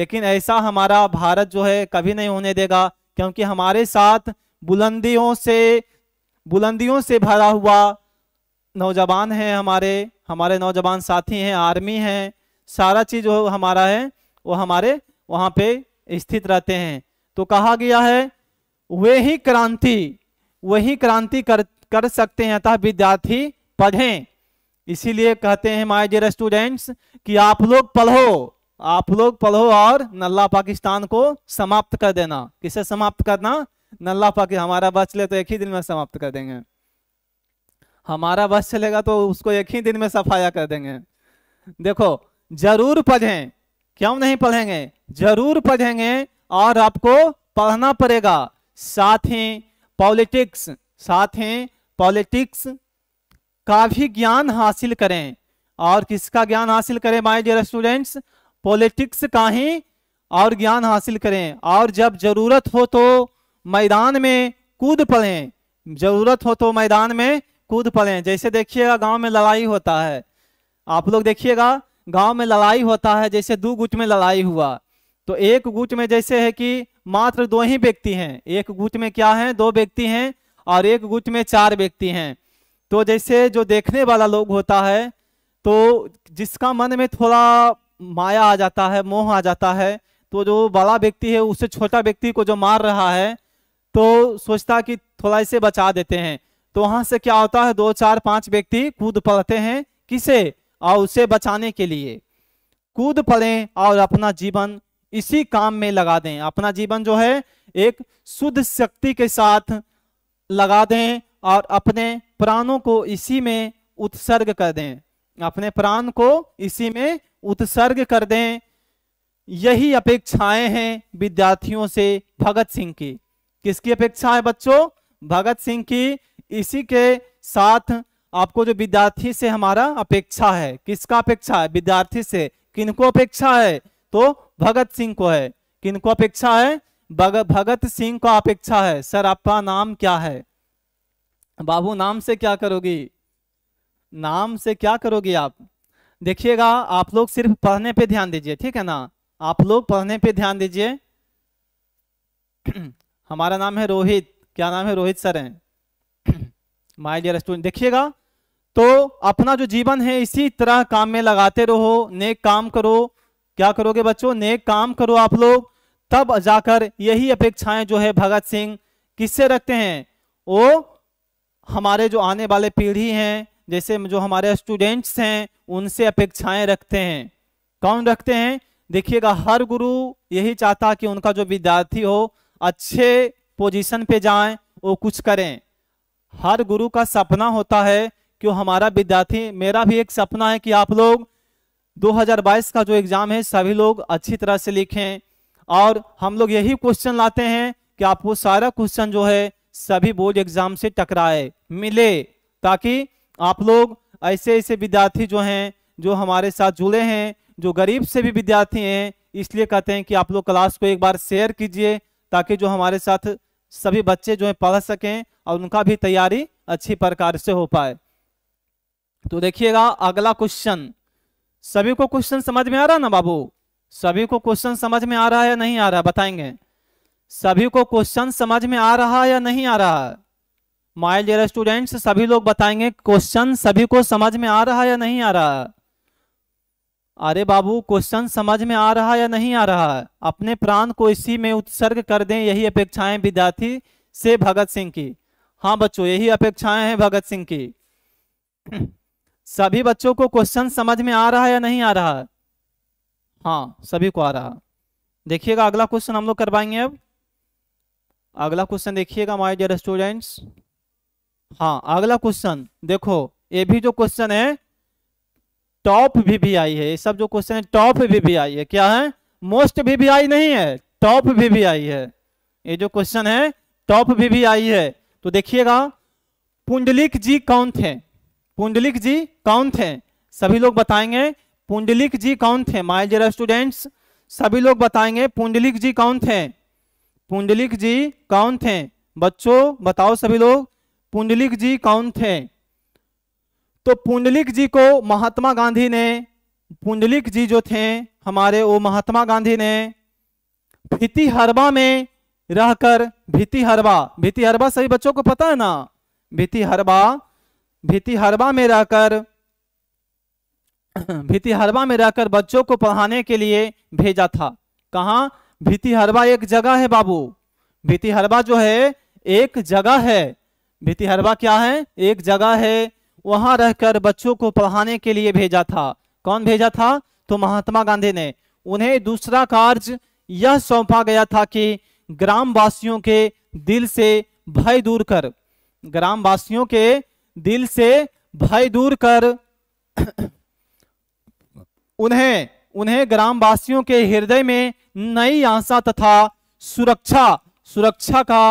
लेकिन ऐसा हमारा भारत जो है कभी नहीं होने देगा क्योंकि हमारे साथ बुलंदियों से बुलंदियों से भरा हुआ नौजवान है हमारे हमारे नौजवान साथी हैं आर्मी हैं सारा चीज़ जो हमारा है वो हमारे वहाँ पे स्थित रहते हैं तो कहा गया है वे ही क्रांति वही क्रांति कर कर सकते हैं अतः विद्यार्थी पढ़ें इसीलिए कहते हैं माय डियर स्टूडेंट्स कि आप लोग पढ़ो आप लोग पढ़ो और नल्ला पाकिस्तान को समाप्त कर देना किसे समाप्त करना नल्ला पाकि हमारा बस चले तो एक ही दिन में समाप्त कर देंगे हमारा बस चलेगा तो उसको एक ही दिन में सफाया कर देंगे देखो जरूर पढ़ें क्यों नहीं पढ़ेंगे जरूर पढ़ेंगे और आपको पढ़ना पड़ेगा साथ ही पॉलिटिक्स साथ ही पॉलिटिक्स का भी ज्ञान हासिल करें और किसका ज्ञान हासिल करें माय डियर स्टूडेंट्स पॉलिटिक्स का ही और ज्ञान हासिल करें और जब जरूरत हो तो मैदान में कूद पड़े जरूरत हो तो मैदान में कूद पड़े जैसे देखिएगा गांव में लड़ाई होता है आप लोग देखिएगा गांव में लड़ाई होता है जैसे दो गुट में लड़ाई हुआ तो एक गुट में जैसे है कि मात्र दो ही व्यक्ति हैं एक गुट में क्या है दो व्यक्ति हैं और एक गुट में चार व्यक्ति हैं तो जैसे जो देखने वाला लोग होता है तो जिसका मन में थोड़ा माया आ जाता है मोह आ जाता है तो जो बड़ा व्यक्ति है उससे छोटा व्यक्ति को जो मार रहा है तो सोचता कि थोड़ा इसे बचा देते हैं तो वहां से क्या होता है दो चार पांच व्यक्ति कूद पड़ते हैं किसे और उसे बचाने के लिए कूद पड़े और अपना जीवन इसी काम में लगा दें अपना जीवन जो है एक शुद्ध शक्ति के साथ लगा दें और अपने प्राणों को इसी में उत्सर्ग कर दें अपने प्राण को इसी में उत्सर्ग कर दें यही अपेक्षाएं हैं विद्यार्थियों से भगत सिंह की किसकी अपेक्षा है बच्चों भगत सिंह की इसी के साथ आपको जो विद्यार्थी से हमारा अपेक्षा है किसका अपेक्षा है विद्यार्थी से किनको अपेक्षा है तो भगत सिंह को है किनको अपेक्षा है भग, भगत सिंह को अपेक्षा है सर आपका नाम क्या है बाबू नाम से क्या करोगी नाम से क्या करोगी आप देखिएगा आप लोग सिर्फ पढ़ने पे ध्यान दीजिए ठीक है ना आप लोग पढ़ने पे ध्यान दीजिए हमारा नाम है रोहित क्या नाम है रोहित सर है माय डियर स्टूडेंट देखिएगा तो अपना जो जीवन है इसी तरह काम में लगाते रहो नेक काम करो क्या करोगे बच्चों नेक काम करो आप लोग तब जाकर यही अपेक्षाएं जो है भगत सिंह किससे रखते हैं वो हमारे जो आने वाले पीढ़ी हैं जैसे जो हमारे स्टूडेंट्स हैं उनसे अपेक्षाएं रखते हैं कौन रखते हैं देखिएगा हर गुरु यही चाहता कि उनका जो विद्यार्थी हो अच्छे पोजीशन पे जाएं और कुछ करें हर गुरु का सपना होता है कि हमारा विद्यार्थी मेरा भी एक सपना है कि आप लोग 2022 का जो एग्ज़ाम है सभी लोग अच्छी तरह से लिखें और हम लोग यही क्वेश्चन लाते हैं कि आपको सारा क्वेश्चन जो है सभी बोर्ड एग्ज़ाम से टकराए मिले ताकि आप लोग ऐसे ऐसे विद्यार्थी जो हैं जो हमारे साथ जुड़े हैं जो गरीब से भी विद्यार्थी हैं इसलिए कहते हैं कि आप लोग क्लास को एक बार शेयर कीजिए ताकि जो हमारे साथ सभी बच्चे जो है पढ़ सकें और उनका भी तैयारी अच्छी प्रकार से हो पाए तो देखिएगा अगला क्वेश्चन सभी को क्वेश्चन समझ में आ रहा है ना बाबू सभी को क्वेश्चन समझ में आ रहा है या नहीं आ रहा बताएंगे सभी को क्वेश्चन समझ में आ रहा है या नहीं आ रहा है माई स्टूडेंट्स सभी लोग बताएंगे क्वेश्चन सभी को समझ में आ रहा है या नहीं आ रहा है अरे बाबू क्वेश्चन समझ में आ रहा या नहीं आ रहा है अपने प्राण को इसी में उत्सर्ग कर दें यही अपेक्षाएं विद्यार्थी से भगत सिंह की हाँ बच्चों यही अपेक्षाएं हैं भगत सिंह की सभी बच्चों को क्वेश्चन समझ में आ रहा है या नहीं आ रहा है हाँ सभी को आ रहा देखिएगा अगला क्वेश्चन हम लोग करवाएंगे अब अगला क्वेश्चन देखिएगा माई डियर स्टूडेंट्स हाँ अगला क्वेश्चन देखो ये भी जो क्वेश्चन है टॉप भी भी आई है ये सब जो क्वेश्चन है टॉप भी भी आई है क्या है मोस्ट भी भी आई नहीं है टॉप भी भी आई है ये जो क्वेश्चन है टॉप भी भी आई है तो देखिएगा पुंडलिक जी कौन थे पुंडलिक जी कौन थे सभी लोग बताएंगे पुंडलिक जी कौन थे माई डियर स्टूडेंट्स सभी लोग बताएंगे पुंडलिक जी कौन थे पुंडलिक जी कौन थे बच्चों बताओ सभी लोग पुंडलिक जी कौन थे तो पुंडलिक जी को महात्मा गांधी ने पुंडलिक जी जो थे हमारे वो महात्मा गांधी ने भीति हरबा में रहकर भीति हरबा भीति हरबा सभी बच्चों को पता है ना भीति हरबा भीति हरबा में रहकर भीति हरबा में रहकर बच्चों को पढ़ाने के लिए भेजा था कहा भीति हरबा एक जगह है बाबू भीति हरबा जो है एक जगह है भीति हरबा क्या है एक जगह है वहां रहकर बच्चों को पढ़ाने के लिए भेजा था कौन भेजा था तो महात्मा गांधी ने उन्हें दूसरा कार्य यह सौंपा गया था कि ग्रामवासियों के दिल से भय दूर कर ग्रामवासियों के दिल से भय दूर कर उन्हें उन्हें ग्रामवासियों के हृदय में नई आशा तथा सुरक्षा सुरक्षा का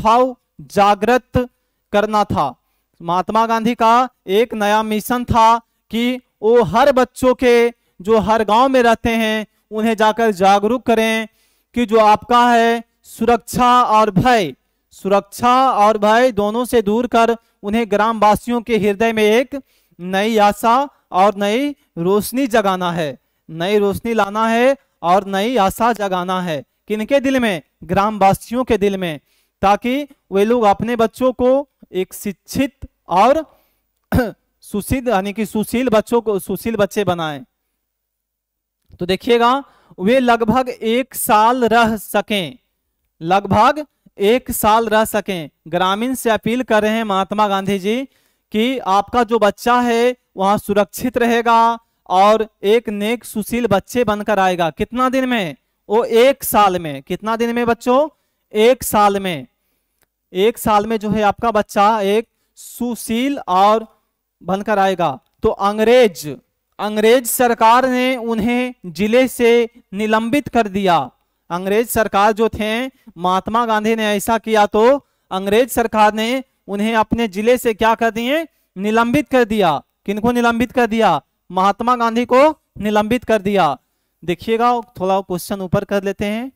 भाव जागृत करना था महात्मा गांधी का एक नया मिशन था कि वो हर बच्चों के जो हर गांव में रहते हैं उन्हें जाकर जागरूक करें कि जो आपका है सुरक्षा और भय सुरक्षा और भय दोनों से दूर कर उन्हें ग्रामवासियों के हृदय में एक नई आशा और नई रोशनी जगाना है नई रोशनी लाना है और नई आशा जगाना है किनके दिल में ग्रामवासियों के दिल में ताकि वे लोग अपने बच्चों को एक शिक्षित और सुशील यानी कि सुशील बच्चों को सुशील बच्चे बनाए तो देखिएगा वे लगभग एक साल रह सकें लगभग एक साल रह सकें ग्रामीण से अपील कर रहे हैं महात्मा गांधी जी कि आपका जो बच्चा है वहां सुरक्षित रहेगा और एक नेक सुशील बच्चे बनकर आएगा कितना दिन में वो एक साल में कितना दिन में बच्चों एक साल में एक साल में जो है आपका बच्चा एक सुशील और बनकर आएगा तो अंग्रेज अंग्रेज सरकार ने उन्हें जिले से निलंबित कर दिया अंग्रेज सरकार जो थे महात्मा गांधी ने ऐसा किया तो अंग्रेज सरकार ने उन्हें अपने जिले से क्या कर दिए निलंबित कर दिया किनको निलंबित कर दिया महात्मा गांधी को निलंबित कर दिया देखिएगा थोड़ा क्वेश्चन ऊपर कर लेते हैं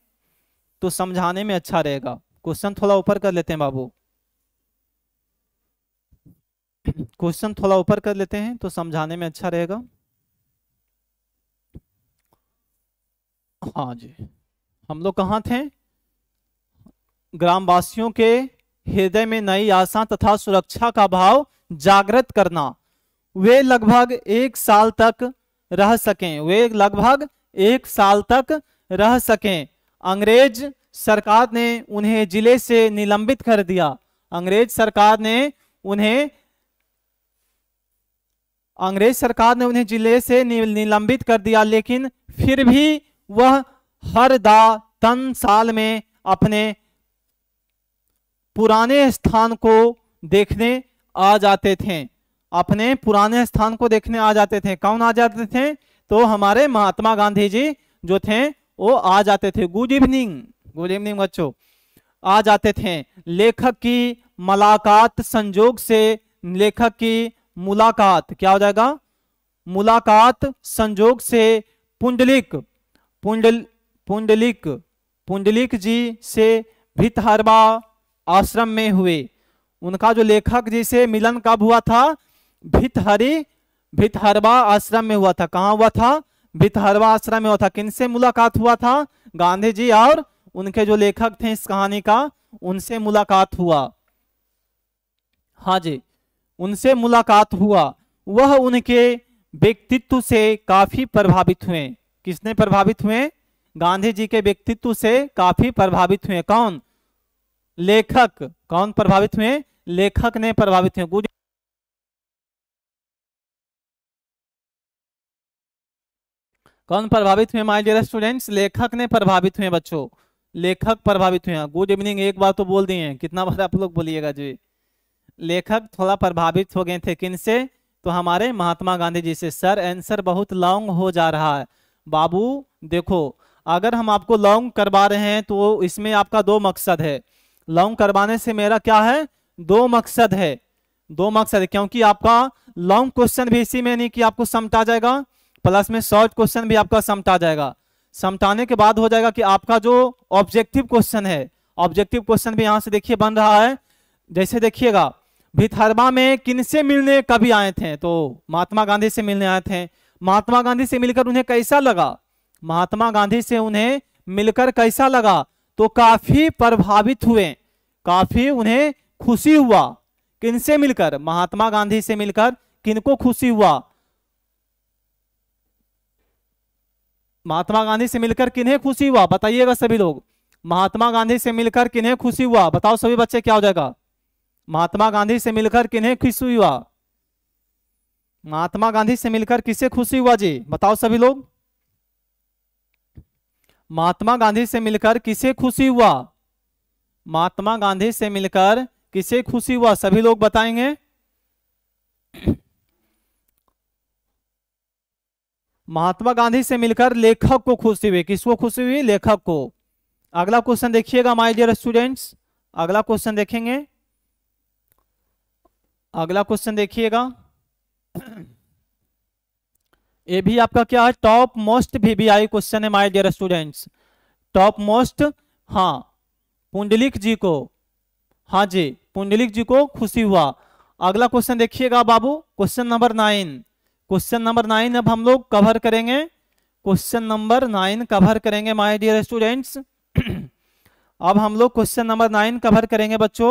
तो समझाने में अच्छा रहेगा क्वेश्चन थोड़ा ऊपर कर लेते हैं बाबू क्वेश्चन थोड़ा ऊपर कर लेते हैं तो समझाने में अच्छा रहेगा हाँ जी हम लोग कहाँ थे ग्रामवासियों के हृदय में नई आशा तथा सुरक्षा का भाव जागृत करना वे लगभग एक साल तक रह सकें वे लगभग एक साल तक रह सकें अंग्रेज सरकार ने उन्हें जिले से निलंबित कर दिया अंग्रेज सरकार ने उन्हें अंग्रेज सरकार ने उन्हें जिले से निलंबित कर दिया लेकिन फिर भी वह हर दा तन साल में अपने पुराने स्थान को देखने आ जाते थे अपने पुराने स्थान को देखने आ जाते थे कौन आ जाते थे तो हमारे महात्मा गांधी जी जो थे वो आ जाते थे गुड इवनिंग गुड इवनिंग बच्चों आ जाते थे लेखक की मुलाकात संजोग से लेखक की मुलाकात क्या हो जाएगा मुलाकात संजोग से पुंडलिक पुंडल पुंडलिक पुंडलिक जी से भितहरवा आश्रम में हुए उनका जो लेखक जी से मिलन कब हुआ था भितहरी भितहरवा आश्रम में हुआ था कहा हुआ था भितहरवा आश्रम में हुआ था किनसे मुलाकात हुआ था गांधी जी और उनके जो लेखक थे इस कहानी का उनसे मुलाकात हुआ हाँ जी उनसे मुलाकात हुआ वह उनके व्यक्तित्व से काफी प्रभावित हुए किसने प्रभावित हुए गांधी जी के व्यक्तित्व से काफी प्रभावित हुए कौन लेखक कौन प्रभावित हुए लेखक ने प्रभावित हुए गुड कौन प्रभावित हुए माय डियर स्टूडेंट्स लेखक ने प्रभावित हुए बच्चों लेखक प्रभावित हुए हैं गुड इवनिंग एक बार तो बोल दिए हैं कितना बार आप लोग बोलिएगा जी लेखक थोड़ा प्रभावित हो गए थे किन से तो हमारे महात्मा गांधी जी से सर आंसर बहुत लॉन्ग हो जा रहा है बाबू देखो अगर हम आपको लॉन्ग करवा रहे हैं तो इसमें आपका दो मकसद है लॉन्ग करवाने से मेरा क्या है दो मकसद है दो मकसद है क्योंकि आपका लॉन्ग क्वेश्चन भी इसी में नहीं कि आपको समटा जाएगा प्लस में शॉर्ट क्वेश्चन भी आपका समटा जाएगा समटाने के बाद हो जाएगा कि आपका जो ऑब्जेक्टिव क्वेश्चन है ऑब्जेक्टिव क्वेश्चन भी यहां से देखिए बन रहा है जैसे देखिएगा भिथरवा में किनसे मिलने कभी आए थे तो महात्मा गांधी से मिलने आए थे महात्मा गांधी से मिलकर उन्हें कैसा लगा महात्मा गांधी से उन्हें मिलकर कैसा लगा तो काफी प्रभावित हुए काफी उन्हें खुशी हुआ किनसे मिलकर महात्मा गांधी से मिलकर किनको खुशी हुआ महात्मा गांधी से मिलकर किन्हें खुशी हुआ बताइएगा सभी लोग महात्मा गांधी से मिलकर किन्हें खुशी हुआ बताओ सभी बच्चे क्या हो जाएगा महात्मा गांधी से मिलकर किन्हें खुशी हुआ महात्मा गांधी से मिलकर किसे खुशी हुआ जी बताओ सभी लोग महात्मा गांधी से मिलकर किसे खुशी हुआ महात्मा गांधी से मिलकर किसे खुशी हुआ सभी लोग बताएंगे महात्मा गांधी से मिलकर लेखक को खुशी हुई किसको खुशी हुई लेखक को अगला क्वेश्चन देखिएगा माय डियर स्टूडेंट्स अगला क्वेश्चन देखेंगे अगला क्वेश्चन देखिएगा ये भी आपका क्या है टॉप मोस्ट वीवीआई क्वेश्चन है my dear students top most हाँ पुंडलिक जी को हाँ जी पुंडलिक जी को खुशी हुआ अगला क्वेश्चन देखिएगा बाबू question number nine question number nine अब हम लोग कवर करेंगे क्वेश्चन नंबर नाइन कवर करेंगे माय डियर स्टूडेंट्स अब हम लोग क्वेश्चन नंबर नाइन कवर करेंगे बच्चों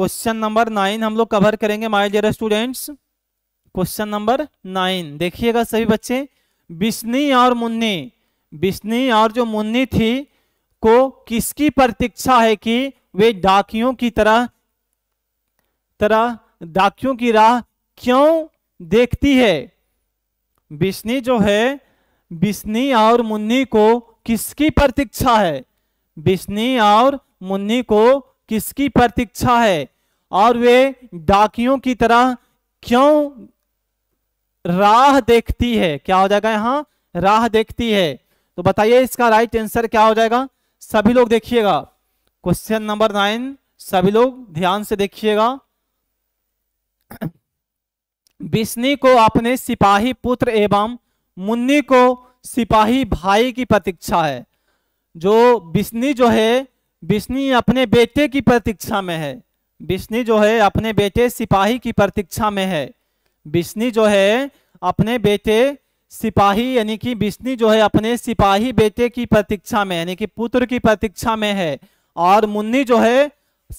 क्वेश्चन नंबर नाइन हम लोग कवर करेंगे my dear students question number nine देखिएगा सभी बच्चे बिस्नी और मुन्नी बिस्नी और जो मुन्नी थी को किसकी प्रतीक्षा है कि वे डाकियों की तरह तरह डाकियों की राह क्यों देखती है बिस्नी जो है बिस्नी और मुन्नी को किसकी प्रतीक्षा है बिस्नी और मुन्नी को किसकी प्रतीक्षा है और वे डाकियों की तरह क्यों राह देखती है क्या हो जाएगा यहां राह देखती है तो बताइए इसका राइट आंसर क्या हो जाएगा सभी लोग देखिएगा क्वेश्चन नंबर नाइन सभी लोग ध्यान से देखिएगा विष्णु को अपने सिपाही पुत्र एवं मुन्नी को सिपाही भाई की प्रतीक्षा है जो विष्णु जो है विष्णु अपने बेटे की प्रतीक्षा में है विष्णु जो है अपने बेटे सिपाही की प्रतीक्षा में है विष्णु जो है अपने बेटे सिपाही यानी कि विष्णु जो है अपने सिपाही बेटे की प्रतीक्षा में यानी कि पुत्र की प्रतीक्षा में है और मुन्नी जो है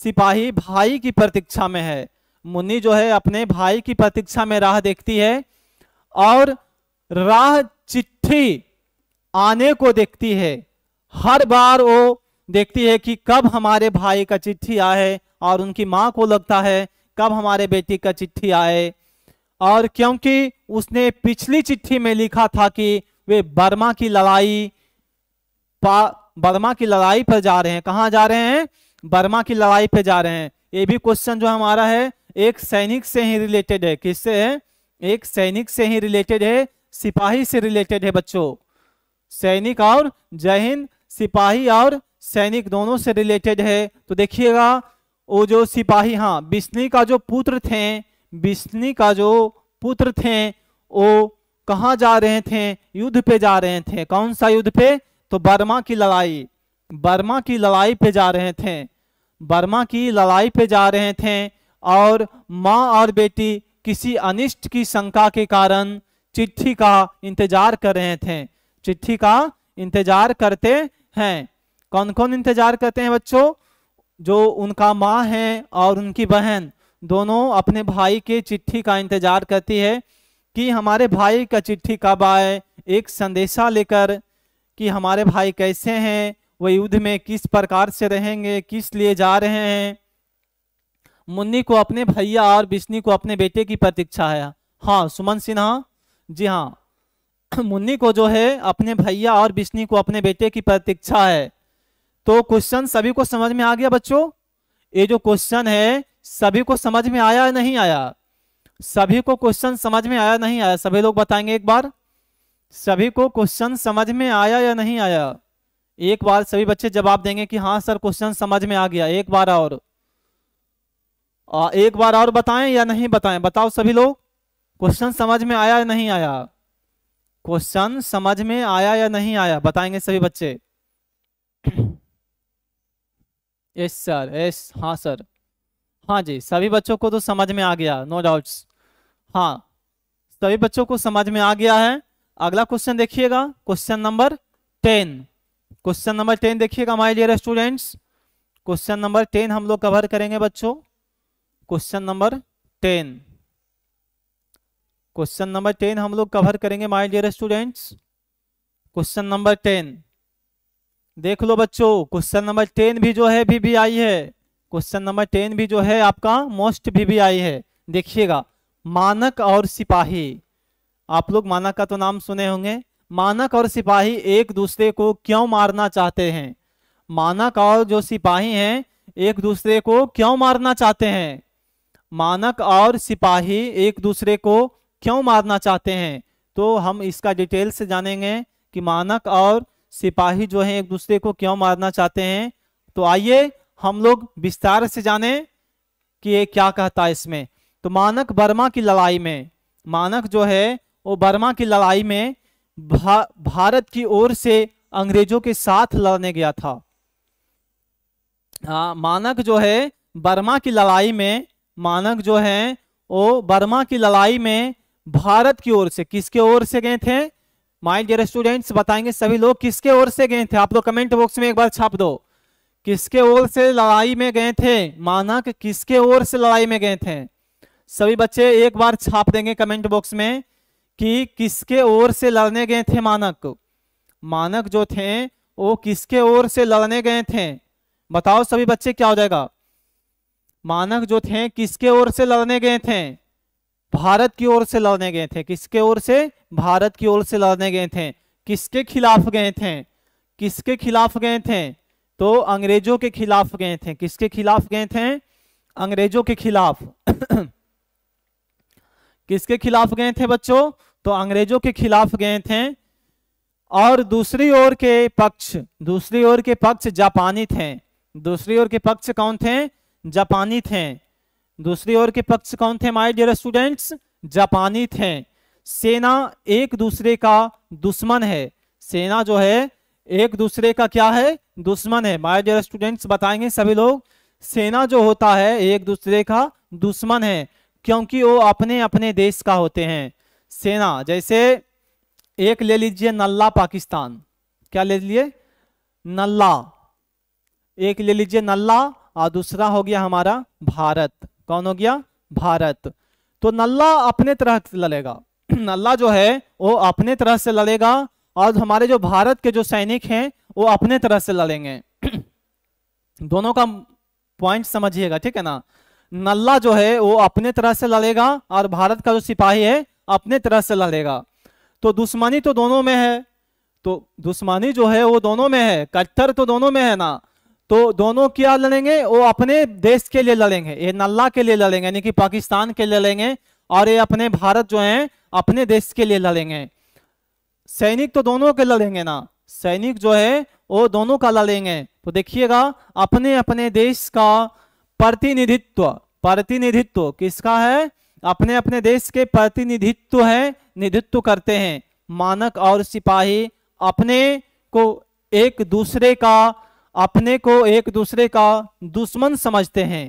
सिपाही भाई की प्रतीक्षा में है मुनि जो है अपने भाई की प्रतीक्षा में राह देखती है और राह चिट्ठी आने को देखती है हर बार वो देखती है कि कब हमारे भाई का चिट्ठी आए और उनकी माँ को लगता है कब हमारे बेटी का चिट्ठी आए और क्योंकि उसने पिछली चिट्ठी में लिखा था कि वे बर्मा की लड़ाई बर्मा की लड़ाई पर जा रहे हैं कहाँ जा रहे हैं बर्मा की लड़ाई पर जा रहे हैं ये भी क्वेश्चन जो हमारा है एक सैनिक से ही रिलेटेड है किससे है एक सैनिक से ही रिलेटेड है सिपाही से रिलेटेड है बच्चों सैनिक और जय हिंद सिपाही और सैनिक दोनों से रिलेटेड है तो देखिएगा वो जो सिपाही हाँ बिस्नी का जो पुत्र थे बिस्नी का जो पुत्र थे वो कहाँ जा रहे थे युद्ध पे जा रहे थे कौन सा युद्ध पे तो बर्मा की लड़ाई बर्मा की लड़ाई पे जा रहे थे बर्मा की लड़ाई पे जा रहे थे और माँ और बेटी किसी अनिष्ट की शंका के कारण चिट्ठी का इंतजार कर रहे थे चिट्ठी का इंतजार करते हैं कौन कौन इंतजार करते हैं बच्चों जो उनका माँ है और उनकी बहन दोनों अपने भाई के चिट्ठी का इंतजार करती है कि हमारे भाई का चिट्ठी कब आए एक संदेशा लेकर कि हमारे भाई कैसे हैं वह युद्ध में किस प्रकार से रहेंगे किस लिए जा रहे हैं मुन्नी को अपने भैया और बिस्नी को अपने बेटे की प्रतीक्षा है हाँ सुमन सिन्हा जी हाँ मुन्नी को जो है अपने भैया और बिस्नी को अपने बेटे की प्रतीक्षा है तो क्वेश्चन सभी को समझ में आ गया बच्चों ये जो क्वेश्चन है सभी को समझ में आया नहीं आया सभी को क्वेश्चन समझ में आया नहीं आया सभी लोग बताएंगे एक बार सभी को क्वेश्चन समझ में आया या नहीं आया एक बार सभी बच्चे जवाब देंगे कि हाँ सर क्वेश्चन समझ में आ गया एक बार और और एक बार और बताएं या नहीं बताएं बताओ सभी लोग क्वेश्चन समझ में आया या नहीं आया क्वेश्चन समझ में आया या नहीं आया बताएंगे सभी बच्चे यस सर यस हाँ सर हाँ जी सभी बच्चों को तो समझ में आ गया नो no डाउट्स हाँ सभी बच्चों को समझ में आ गया है अगला क्वेश्चन देखिएगा question number ten question number ten देखिएगा हमारे dear students question number ten हम लोग कवर करेंगे बच्चों question number ten question number ten हम लोग कवर करेंगे my dear students question number ten देख लो बच्चों क्वेश्चन नंबर टेन भी जो है आई है क्वेश्चन नंबर टेन भी जो है आपका मोस्ट आई है देखिएगा मानक और सिपाही आप लोग मानक का तो नाम सुने होंगे मानक और सिपाही एक दूसरे को क्यों मारना चाहते हैं मानक और जो सिपाही हैं एक दूसरे को क्यों मारना चाहते हैं मानक और सिपाही एक दूसरे को क्यों मारना चाहते हैं तो हम इसका डिटेल से जानेंगे कि मानक और सिपाही जो है एक दूसरे को क्यों मारना चाहते हैं तो आइए हम लोग विस्तार से जाने कि ये क्या कहता है इसमें तो मानक बर्मा की लड़ाई में मानक जो है वो बर्मा की लड़ाई में भा, भारत की ओर से अंग्रेजों के साथ लड़ने गया था आ, हाँ, मानक जो है बर्मा की लड़ाई में मानक जो हैं वो बर्मा की लड़ाई में भारत की ओर से किसके ओर से गए थे माई डियर स्टूडेंट्स बताएंगे सभी लोग किसके ओर से गए थे आप लोग कमेंट बॉक्स में एक बार छाप दो किसके ओर से लड़ाई में गए थे मानक किसके ओर से लड़ाई में गए थे सभी बच्चे एक बार छाप देंगे कमेंट बॉक्स में कि किसके ओर से लड़ने गए थे मानक मानक जो थे वो किसके ओर से लड़ने गए थे बताओ सभी बच्चे क्या हो जाएगा मानक जो थे किसके ओर से लड़ने गए थे भारत की ओर से लड़ने गए थे किसके ओर से भारत की ओर से लड़ने गए थे किसके खिलाफ गए थे किसके खिलाफ गए थे तो अंग्रेजों के खिलाफ गए थे किसके खिलाफ गए थे अंग्रेजों के खिलाफ किसके खिलाफ गए थे बच्चों तो अंग्रेजों के खिलाफ गए थे और दूसरी ओर के पक्ष दूसरी ओर के पक्ष जापानी थे दूसरी ओर के पक्ष कौन थे जापानी थे दूसरी ओर के पक्ष कौन थे माय डियर स्टूडेंट्स जापानी थे सेना एक दूसरे का दुश्मन है सेना जो है एक दूसरे का क्या है दुश्मन है माय डियर स्टूडेंट्स बताएंगे सभी लोग सेना जो होता है एक दूसरे का दुश्मन है क्योंकि वो अपने अपने देश का होते हैं सेना जैसे एक ले लीजिए नल्ला पाकिस्तान क्या ले लीजिए नल्ला एक ले लीजिए नल्ला और दूसरा हो गया हमारा भारत कौन हो गया भारत तो नल्ला अपने तरह से लड़ेगा नल्ला जो है वो अपने तरह से लड़ेगा और हमारे जो भारत के जो सैनिक हैं वो अपने तरह से लड़ेंगे दोनों का पॉइंट समझिएगा ठीक है ना नल्ला जो है वो अपने तरह से लड़ेगा और भारत का जो सिपाही है अपने तरह से लड़ेगा तो दुश्मनी तो दोनों में है तो दुश्मनी जो है वो दोनों में है कट्टर तो दोनों में है ना तो दोनों क्या लड़ेंगे वो अपने देश के लिए लड़ेंगे ये नल्ला के लिए लड़ेंगे यानी कि पाकिस्तान के लिए लड़ेंगे और ये अपने भारत जो है अपने देश के लिए लड़ेंगे सैनिक तो दोनों के लड़ेंगे ना सैनिक जो है वो दोनों का लड़ेंगे तो देखिएगा अपने अपने देश का प्रतिनिधित्व प्रतिनिधित्व किसका है अपने अपने देश के प्रतिनिधित्व है निधित्व करते हैं मानक और सिपाही अपने को एक दूसरे का अपने को एक दूसरे का दुश्मन समझते हैं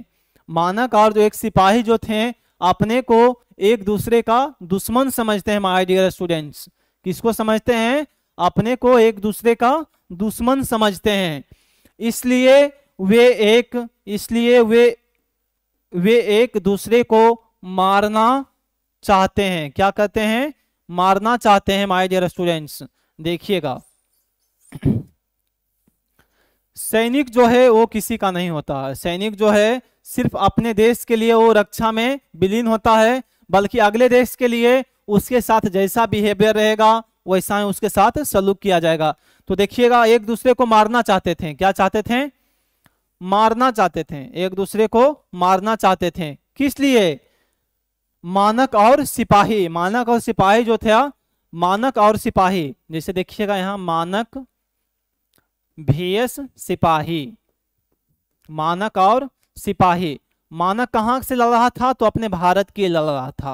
मानक और जो एक सिपाही जो थे अपने को एक दूसरे का दुश्मन समझते हैं माई डियर स्टूडेंट्स किसको समझते हैं अपने को एक दूसरे का दुश्मन समझते हैं इसलिए वे एक इसलिए वे वे एक दूसरे को मारना चाहते हैं क्या कहते हैं मारना चाहते हैं माई डियर स्टूडेंट्स देखिएगा सैनिक जो है वो किसी का नहीं होता सैनिक जो है सिर्फ अपने देश के लिए वो रक्षा में विलीन होता है बल्कि अगले देश के लिए उसके साथ जैसा बिहेवियर रहेगा वैसा ही उसके साथ सलूक किया जाएगा तो देखिएगा एक दूसरे को मारना चाहते थे क्या चाहते थे मारना चाहते थे एक दूसरे को मारना चाहते थे किस लिए मानक और सिपाही मानक और सिपाही जो था मानक और सिपाही जैसे देखिएगा यहाँ मानक भेयस सिपाही मानक और सिपाही मानक कहाँ से लड़ रहा था तो अपने भारत के लिए लड़ रहा था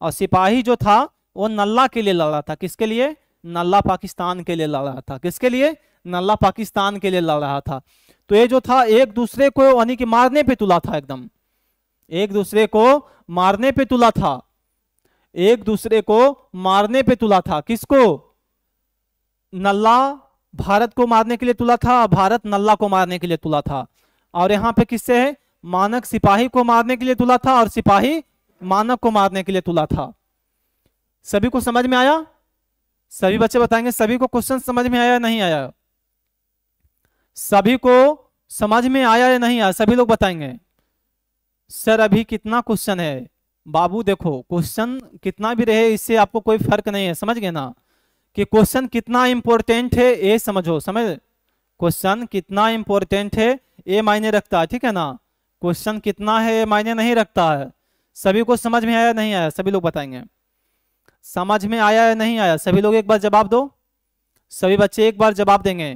और सिपाही जो था वो नल्ला के लिए लड़ रहा था किसके लिए नल्ला पाकिस्तान के लिए लड़ रहा था किसके लिए नल्ला पाकिस्तान के लिए लड़ रहा था तो ये जो था एक दूसरे को यानी कि मारने पे तुला था एकदम एक दूसरे को मारने पे तुला था एक दूसरे को मारने पे तुला था किसको नल्ला भारत को मारने के लिए तुला था भारत नल्ला को मारने के लिए तुला था और यहाँ पे किससे है मानक सिपाही को मारने के लिए तुला था और सिपाही मानक को मारने के लिए तुला था सभी को समझ में आया सभी बच्चे बताएंगे सभी को क्वेश्चन समझ में आया नहीं आया सभी को समझ में आया या नहीं आया सभी लोग बताएंगे सर अभी कितना क्वेश्चन है बाबू देखो क्वेश्चन कितना भी रहे इससे आपको कोई फर्क नहीं है समझ गए ना कि क्वेश्चन कितना इंपॉर्टेंट है ये समझो समझ क्वेश्चन कितना इंपॉर्टेंट है ये मायने रखता है ठीक है ना क्वेश्चन कितना है ये मायने नहीं रखता है सभी को समझ में आया नहीं आया सभी लोग बताएंगे समझ में आया या नहीं आया सभी लोग एक बार जवाब दो सभी बच्चे एक बार जवाब देंगे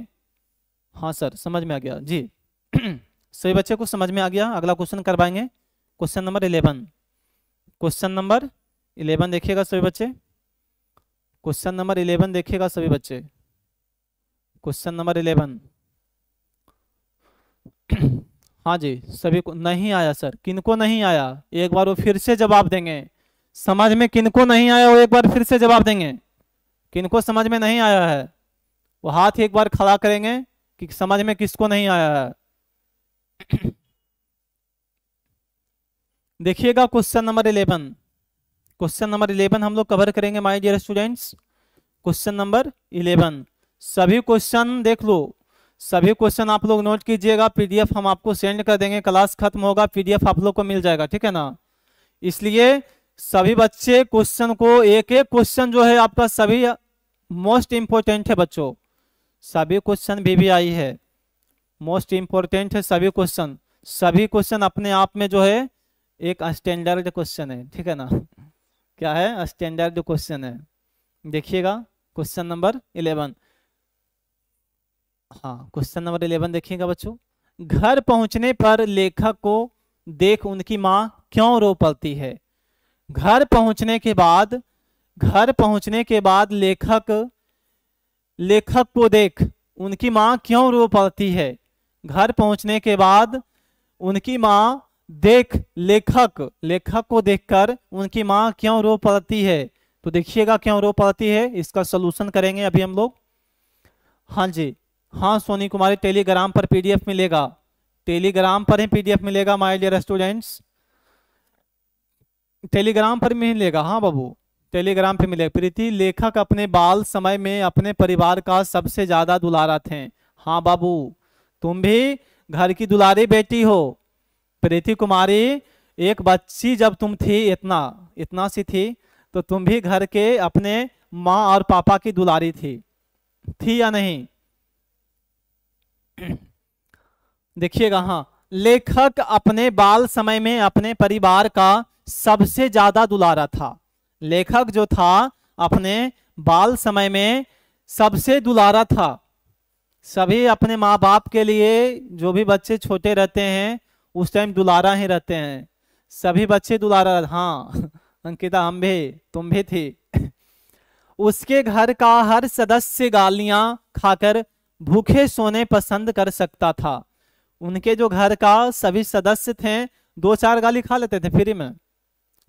हाँ सर समझ में आ गया जी सभी बच्चे को समझ में आ गया अगला क्वेश्चन करवाएंगे question number eleven question number eleven देखिएगा सभी बच्चे क्वेश्चन नंबर इलेवन देखिएगा सभी बच्चे क्वेश्चन नंबर इलेवन हाँ जी सभी को नहीं आया सर किनको नहीं आया एक बार वो फिर से जवाब देंगे समझ में किनको नहीं आया वो एक बार फिर से जवाब देंगे किनको समझ में नहीं आया है वो हाथ एक बार खड़ा करेंगे कि समझ में किसको नहीं आया है देखिएगा question number eleven question number eleven हम लोग कवर करेंगे my dear students question number eleven सभी क्वेश्चन देख लो सभी क्वेश्चन आप लोग नोट कीजिएगा पीडीएफ हम आपको सेंड कर देंगे क्लास खत्म होगा पीडीएफ आप लोग को मिल जाएगा ठीक है ना इसलिए सभी बच्चे क्वेश्चन को एक एक क्वेश्चन जो है आपका सभी मोस्ट इंपोर्टेंट है बच्चों सभी क्वेश्चन भी, भी आई है मोस्ट इंपोर्टेंट है सभी क्वेश्चन सभी क्वेश्चन अपने आप में जो है एक स्टैंडर्ड क्वेश्चन है ठीक है ना क्या है स्टैंडर्ड क्वेश्चन है देखिएगा क्वेश्चन नंबर इलेवन हाँ क्वेश्चन नंबर इलेवन देखिएगा बच्चों घर पहुंचने पर लेखक को देख उनकी माँ क्यों रो पड़ती है घर पहुंचने के बाद घर पहुंचने के बाद लेखक लेखक को देख उनकी माँ क्यों रो पड़ती है घर पहुंचने के बाद उनकी माँ देख लेखक लेखक को देखकर उनकी माँ क्यों रो पड़ती है तो देखिएगा क्यों रो पड़ती है इसका सोल्यूशन करेंगे अभी हम लोग हाँ जी हाँ सोनी कुमारी टेलीग्राम पर पीडीएफ मिलेगा टेलीग्राम पर ही पीडीएफ मिलेगा माय डियर स्टूडेंट्स टेलीग्राम पर मिलेगा हाँ बाबू टेलीग्राम पर मिलेगा प्रीति लेखक अपने बाल समय में अपने परिवार का सबसे ज्यादा दुलारा थे हाँ बाबू तुम भी घर की दुलारी बेटी हो प्रीति कुमारी एक बच्ची जब तुम थी इतना इतना सी थी तो तुम भी घर के अपने माँ और पापा की दुलारी थी थी या नहीं देखिएगा हाँ लेखक अपने बाल समय में अपने परिवार का सबसे ज्यादा दुलारा था लेखक जो था अपने बाल समय में सबसे दुलारा था सभी अपने माँ बाप के लिए जो भी बच्चे छोटे रहते हैं उस टाइम दुलारा ही रहते हैं सभी बच्चे दुलारा हाँ अंकिता हम भी तुम भी थे उसके घर का हर सदस्य गालियां खाकर भूखे सोने पसंद कर सकता था उनके जो घर का सभी सदस्य थे दो चार गाली खा लेते थे फ्री में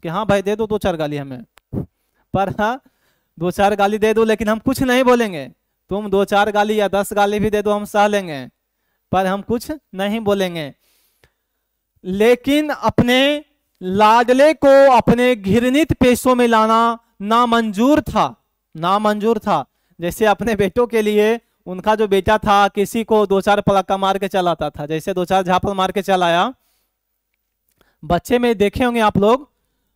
कि हाँ भाई दे दो दो चार गाली हमें पर हाँ दो चार गाली दे दो लेकिन हम कुछ नहीं बोलेंगे तुम दो चार गाली या दस गाली भी दे दो हम सह लेंगे पर हम कुछ नहीं बोलेंगे लेकिन अपने लाडले को अपने घृणित पेशों में लाना नामंजूर था नामंजूर था जैसे अपने बेटों के लिए उनका जो बेटा था किसी को दो चार पलक्का मार के चलाता था जैसे दो चार झापल मार के चलाया बच्चे में देखे होंगे आप लोग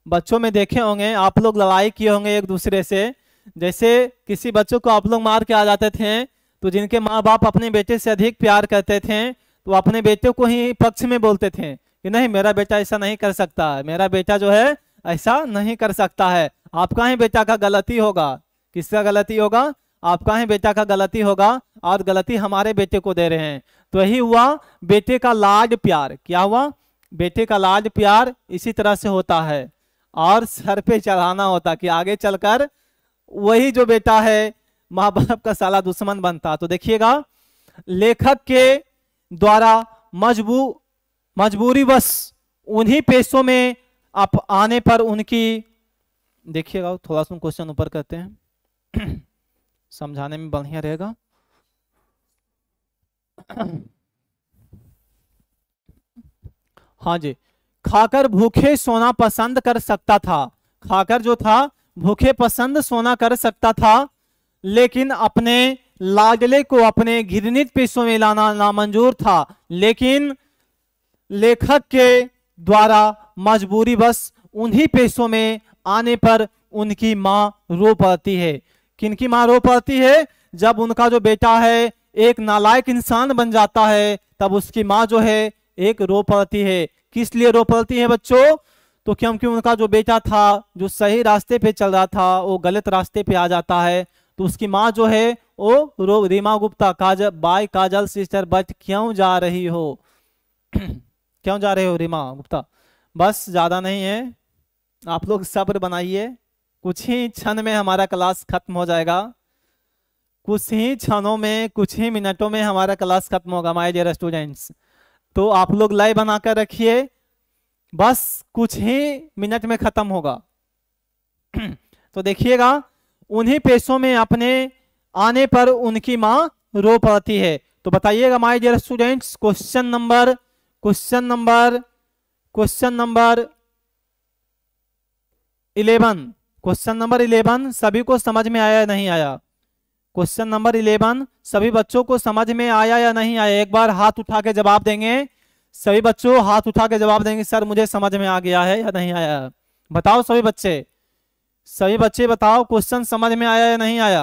बच्चों में देखे होंगे आप लोग लड़ाई किए होंगे एक दूसरे से जैसे किसी बच्चों को आप लोग मार के आ जाते थे तो जिनके माँ बाप अपने बेटे से अधिक प्यार करते थे तो अपने बेटे को ही पक्ष में बोलते थे कि नहीं मेरा बेटा ऐसा नहीं कर सकता मेरा बेटा जो है ऐसा नहीं कर सकता है आपका ही बेटा का गलती होगा किसका गलती होगा आपका ही बेटा का गलती होगा और गलती हमारे बेटे को दे रहे हैं तो यही हुआ बेटे का लाड प्यार क्या हुआ बेटे का लाड प्यार इसी तरह से होता है और सर पे चढ़ाना होता कि आगे चलकर वही जो बेटा है माँ बाप का साला दुश्मन बनता तो देखिएगा लेखक के द्वारा मजबूत मजबूरी बस उन्हीं पेशों में आप आने पर उनकी देखिएगा थोड़ा सा क्वेश्चन ऊपर करते हैं समझाने में बढ़िया रहेगा हाँ जी खाकर भूखे सोना पसंद कर सकता था खाकर जो था भूखे पसंद सोना कर सकता था लेकिन अपने लाडले को अपने घृणित पेशों में लाना नामंजूर था लेकिन लेखक के द्वारा मजबूरी बस उन्हीं पेशों में आने पर उनकी मां रो पड़ती है किनकी माँ रो पड़ती है जब उनका जो बेटा है एक नालायक इंसान बन जाता है तब उसकी माँ जो है एक रो पड़ती है किस लिए रो पड़ती है बच्चों तो क्योंकि उनका जो बेटा था जो सही रास्ते पे चल रहा था वो गलत रास्ते पे आ जाता है तो उसकी माँ जो है वो रो Reema Gupta Kajal bye Kajal sister but क्यों जा रही हो क्यों जा रहे हो रिमा गुप्ता बस ज़्यादा नहीं है आप लोग सब्र बनाइए कुछ ही क्षण में हमारा क्लास खत्म हो जाएगा कुछ ही क्षणों में कुछ ही मिनटों में हमारा क्लास खत्म होगा माय डियर स्टूडेंट्स तो आप लोग लय बनाकर रखिए बस कुछ ही मिनट में खत्म होगा तो देखिएगा उन्हीं पैसों में अपने आने पर उनकी माँ रो पड़ती है तो बताइएगा my dear students question number question number question number eleven question number eleven सभी को समझ में आया नहीं आया क्वेश्चन नंबर इलेवन सभी बच्चों को समझ में आया या नहीं आया एक बार हाथ उठा के जवाब देंगे सभी बच्चों हाथ उठा के जवाब देंगे सर मुझे समझ में आ गया है या नहीं आया बताओ सभी बच्चे सभी बच्चे बताओ क्वेश्चन समझ में आया या नहीं आया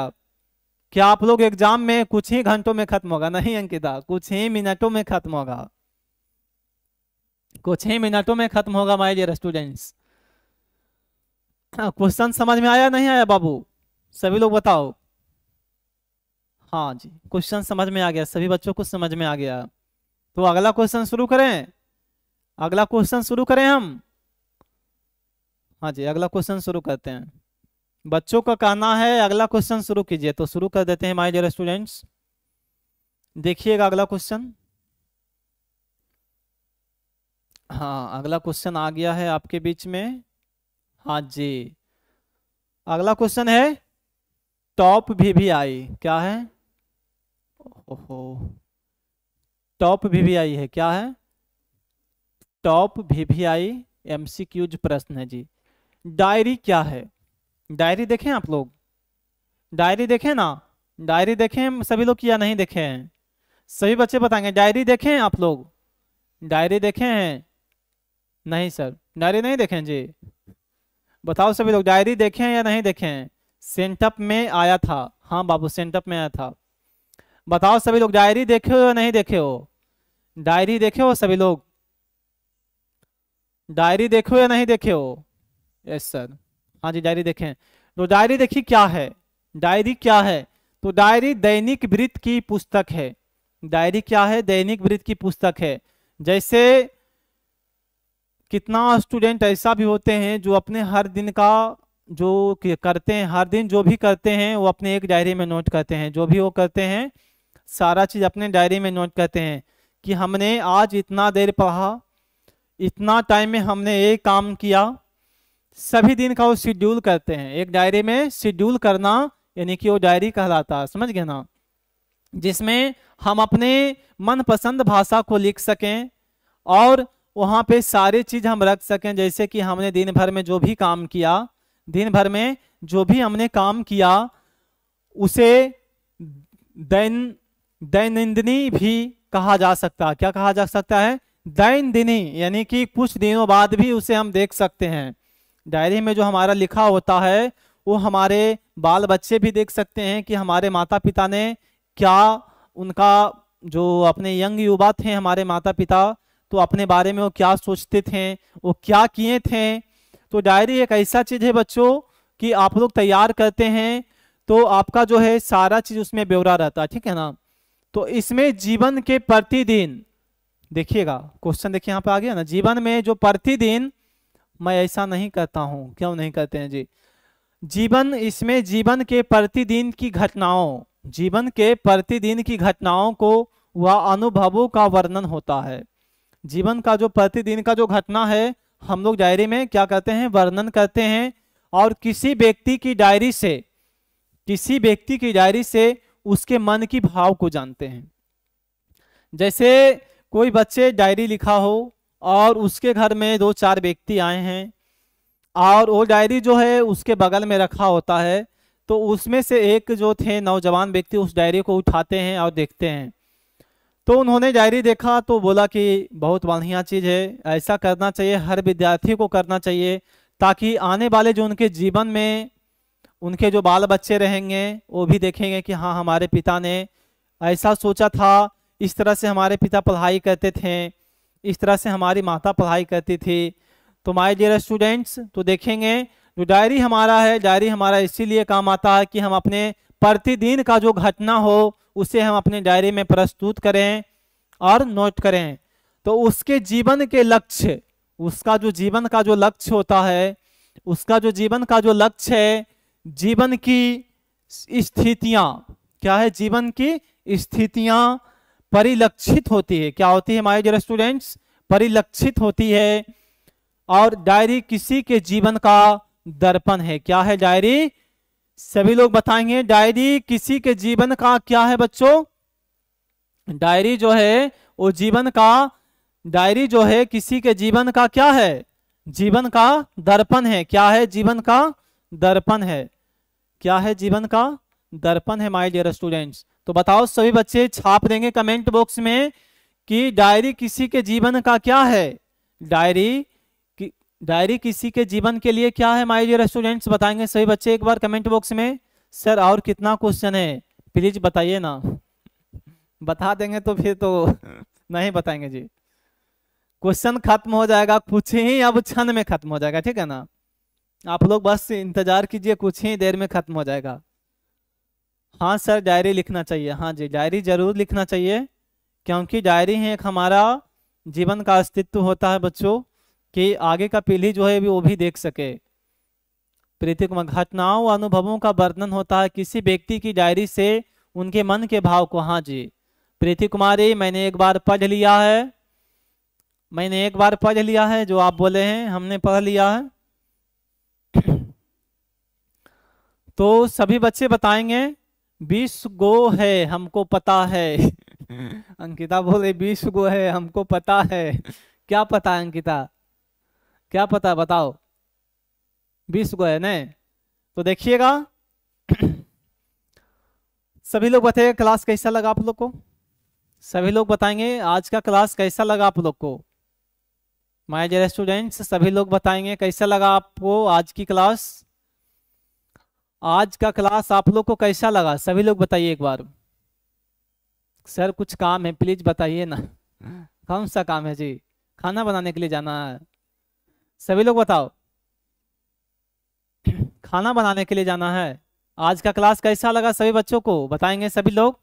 क्या आप लोग एग्जाम में कुछ ही घंटों में खत्म होगा नहीं अंकिता कुछ ही मिनटों में खत्म होगा कुछ ही तो मिनटों में ख़त्म होगा माई डियर स्टूडेंट्स क्वेश्चन समझ में आया नहीं आया बाबू सभी लोग बताओ हाँ जी क्वेश्चन समझ में आ गया सभी बच्चों को समझ में आ गया तो अगला क्वेश्चन शुरू करें अगला क्वेश्चन शुरू करें हम हाँ जी अगला क्वेश्चन शुरू करते हैं बच्चों का कहना है अगला क्वेश्चन शुरू कीजिए तो शुरू कर देते हैं माय डियर स्टूडेंट्स देखिएगा अगला क्वेश्चन हाँ अगला क्वेश्चन आ गया है आपके बीच में हाँ जी अगला क्वेश्चन है टॉप वी वी आई क्या है ओहो टॉप वी वी आई है क्या है top V V I M C Qs प्रश्न है जी डायरी क्या है डायरी देखें आप लोग डायरी देखें ना डायरी देखें सभी लोग किया नहीं देखे हैं सभी बच्चे बताएंगे डायरी देखें आप लोग डायरी देखे हैं नहीं सर डायरी नहीं देखें जी बताओ सभी लोग डायरी देखे हैं या नहीं देखे हैं सेंटअप में आया था हाँ बाबू सेंटअप में आया था बताओ सभी लोग डायरी देखे हो या नहीं देखे हो डायरी देखे हो सभी लोग डायरी देखे हो या नहीं देखे हो यस सर हाँ जी डायरी देखें तो डायरी देखी क्या है डायरी क्या है तो डायरी दैनिक वृत्त की पुस्तक है डायरी क्या है दैनिक वृत्त की पुस्तक है जैसे कितना स्टूडेंट ऐसा भी होते हैं जो अपने हर दिन का जो करते हैं हर दिन जो भी करते हैं वो अपने एक डायरी में नोट करते हैं जो भी वो करते हैं सारा चीज़ अपने डायरी में नोट करते हैं कि हमने आज इतना देर पढ़ा इतना टाइम में हमने एक काम किया सभी दिन का वो शेड्यूल करते हैं एक डायरी में शेड्यूल करना यानी कि वो डायरी कहलाता है समझ गए ना जिसमें हम अपने मनपसंद भाषा को लिख सकें और वहाँ पे सारे चीज़ हम रख सकें जैसे कि हमने दिन भर में जो भी काम किया दिन भर में जो भी हमने काम किया उसे दैन दैनंदिनी भी कहा जा सकता क्या कहा जा सकता है दैनदिनी यानी कि कुछ दिनों बाद भी उसे हम देख सकते हैं डायरी में जो हमारा लिखा होता है वो हमारे बाल बच्चे भी देख सकते हैं कि हमारे माता पिता ने क्या उनका जो अपने यंग युवा थे हमारे माता पिता तो अपने बारे में वो क्या सोचते थे वो क्या किए थे तो डायरी एक ऐसा चीज़ है बच्चों कि आप लोग तैयार करते हैं तो आपका जो है सारा चीज़ उसमें ब्यौरा रहता है ठीक है ना तो इसमें जीवन के प्रतिदिन देखिएगा क्वेश्चन देखिए यहाँ पे आ गया ना जीवन में जो प्रतिदिन मैं ऐसा नहीं करता हूँ क्यों नहीं करते हैं जी जीवन इसमें जीवन के प्रतिदिन की घटनाओं जीवन के प्रतिदिन की घटनाओं को वह अनुभवों का वर्णन होता है जीवन का जो प्रतिदिन का जो घटना है हम लोग डायरी में क्या करते हैं वर्णन करते हैं और किसी व्यक्ति की डायरी से किसी व्यक्ति की डायरी से उसके मन की भाव को जानते हैं जैसे कोई बच्चे डायरी लिखा हो और उसके घर में दो चार व्यक्ति आए हैं और वो डायरी जो है उसके बगल में रखा होता है तो उसमें से एक जो थे नौजवान व्यक्ति उस डायरी को उठाते हैं और देखते हैं तो उन्होंने डायरी देखा तो बोला कि बहुत बढ़िया चीज़ है ऐसा करना चाहिए हर विद्यार्थी को करना चाहिए ताकि आने वाले जो उनके जीवन में उनके जो बाल बच्चे रहेंगे वो भी देखेंगे कि हाँ हमारे पिता ने ऐसा सोचा था इस तरह से हमारे पिता पढ़ाई करते थे इस तरह से हमारी माता पढ़ाई करती थी तो माई डियर स्टूडेंट्स तो देखेंगे जो डायरी हमारा है डायरी हमारा इसीलिए काम आता है कि हम अपने प्रतिदिन का जो घटना हो उसे हम अपने डायरी में प्रस्तुत करें और नोट करें तो उसके जीवन के लक्ष्य उसका जो जीवन का जो लक्ष्य होता है उसका जो जीवन का जो लक्ष्य है जीवन की स्थितियां क्या है जीवन की स्थितियां परिलक्षित होती है क्या होती है माई डर स्टूडेंट्स परिलक्षित होती है और डायरी किसी के जीवन का दर्पण है क्या है डायरी सभी लोग बताएंगे डायरी किसी के जीवन का क्या है बच्चों डायरी जो है वो जीवन का डायरी जो है किसी के जीवन का क्या है जीवन का दर्पण है क्या है जीवन का दर्पण है क्या है जीवन का दर्पण है माय डियर स्टूडेंट्स तो बताओ सभी बच्चे छाप देंगे कमेंट बॉक्स में कि डायरी किसी के जीवन का क्या है डायरी डायरी किसी के जीवन के लिए क्या है माई डियर स्टूडेंट्स बताएंगे सभी बच्चे एक बार कमेंट बॉक्स में सर और कितना क्वेश्चन है प्लीज बताइए ना बता देंगे तो फिर तो नहीं बताएंगे जी क्वेश्चन खत्म हो जाएगा कुछ ही अब छंद में खत्म हो जाएगा ठीक है ना आप लोग बस इंतजार कीजिए कुछ ही देर में खत्म हो जाएगा हाँ सर डायरी लिखना चाहिए हाँ जी डायरी जरूर लिखना चाहिए क्योंकि डायरी है एक हमारा जीवन का अस्तित्व होता है बच्चों कि आगे का पीढ़ी जो है भी वो भी देख सके प्रीतिक घटनाओं अनुभवों का वर्णन होता है किसी व्यक्ति की डायरी से उनके मन के भाव को हाँ जी प्रीति कुमारी मैंने एक बार पढ़ लिया है मैंने एक बार पढ़ लिया है जो आप बोले हैं हमने पढ़ लिया है तो सभी बच्चे बताएंगे बीस गो है हमको पता है अंकिता बोले बीस गो है हमको पता है क्या पता है अंकिता क्या पता बताओ बीस गो है न तो देखिएगा सभी लोग बताइए क्लास कैसा लगा आप लोग को सभी लोग बताएंगे आज का क्लास कैसा लगा आप लोग को माय डियर स्टूडेंट्स सभी लोग बताएंगे कैसा लगा आपको आज की क्लास आज का क्लास आप लोग को कैसा लगा सभी लोग बताइए एक बार सर कुछ काम है प्लीज बताइए ना कौन सा काम है जी खाना बनाने के लिए जाना है सभी लोग बताओ खाना बनाने के लिए जाना है आज का क्लास कैसा लगा सभी बच्चों को बताएंगे सभी लोग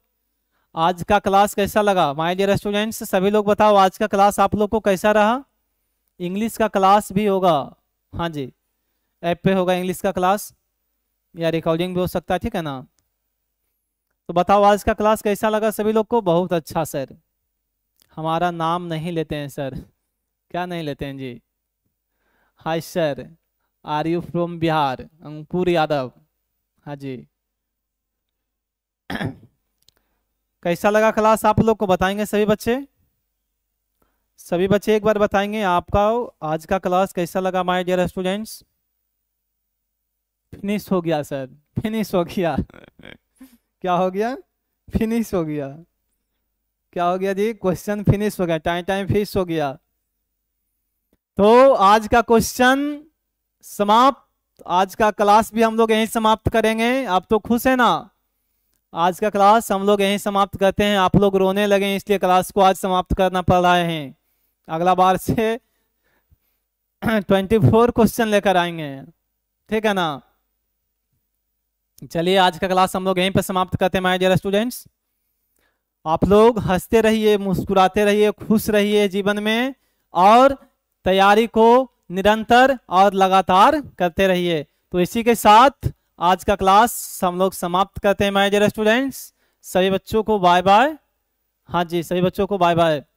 आज का क्लास कैसा लगा माय डियर स्टूडेंट्स सभी लोग बताओ आज का क्लास आप लोग को कैसा रहा इंग्लिश का क्लास भी होगा हाँ जी ऐप पे होगा इंग्लिश का क्लास या रिकॉर्डिंग भी हो सकता है ठीक है ना तो बताओ आज का क्लास कैसा लगा सभी लोग को बहुत अच्छा सर हमारा नाम नहीं लेते हैं सर क्या नहीं लेते हैं जी hi sir are you from Bihar Ankur Yadav हाँ जी कैसा लगा क्लास आप लोग को बताएंगे सभी बच्चे सभी बच्चे एक बार बताएंगे आपका आज का क्लास कैसा लगा माय डियर स्टूडेंट्स फिनिश हो गया सर फिनिश हो गया क्या हो गया फिनिश हो गया क्या हो गया जी क्वेश्चन फिनिश हो गया टाइम टाइम फिश हो गया तो आज का क्वेश्चन समाप्त आज का क्लास भी हम लोग यहीं समाप्त करेंगे आप तो खुश है ना आज का क्लास हम लोग यहीं समाप्त करते हैं आप लोग रोने लगे इसलिए क्लास को आज समाप्त करना पड़ रहा है अगला बार से ट्वेंटी फोर क्वेश्चन लेकर आएंगे ठीक है ना चलिए आज का क्लास हम लोग यहीं पर समाप्त करते हैं माय डियर स्टूडेंट्स आप लोग हंसते रहिए मुस्कुराते रहिए खुश रहिए जीवन में और तैयारी को निरंतर और लगातार करते रहिए तो इसी के साथ आज का क्लास हम लोग समाप्त करते हैं माय डियर स्टूडेंट्स सभी बच्चों को बाय बाय हाँ जी सभी बच्चों को बाय बाय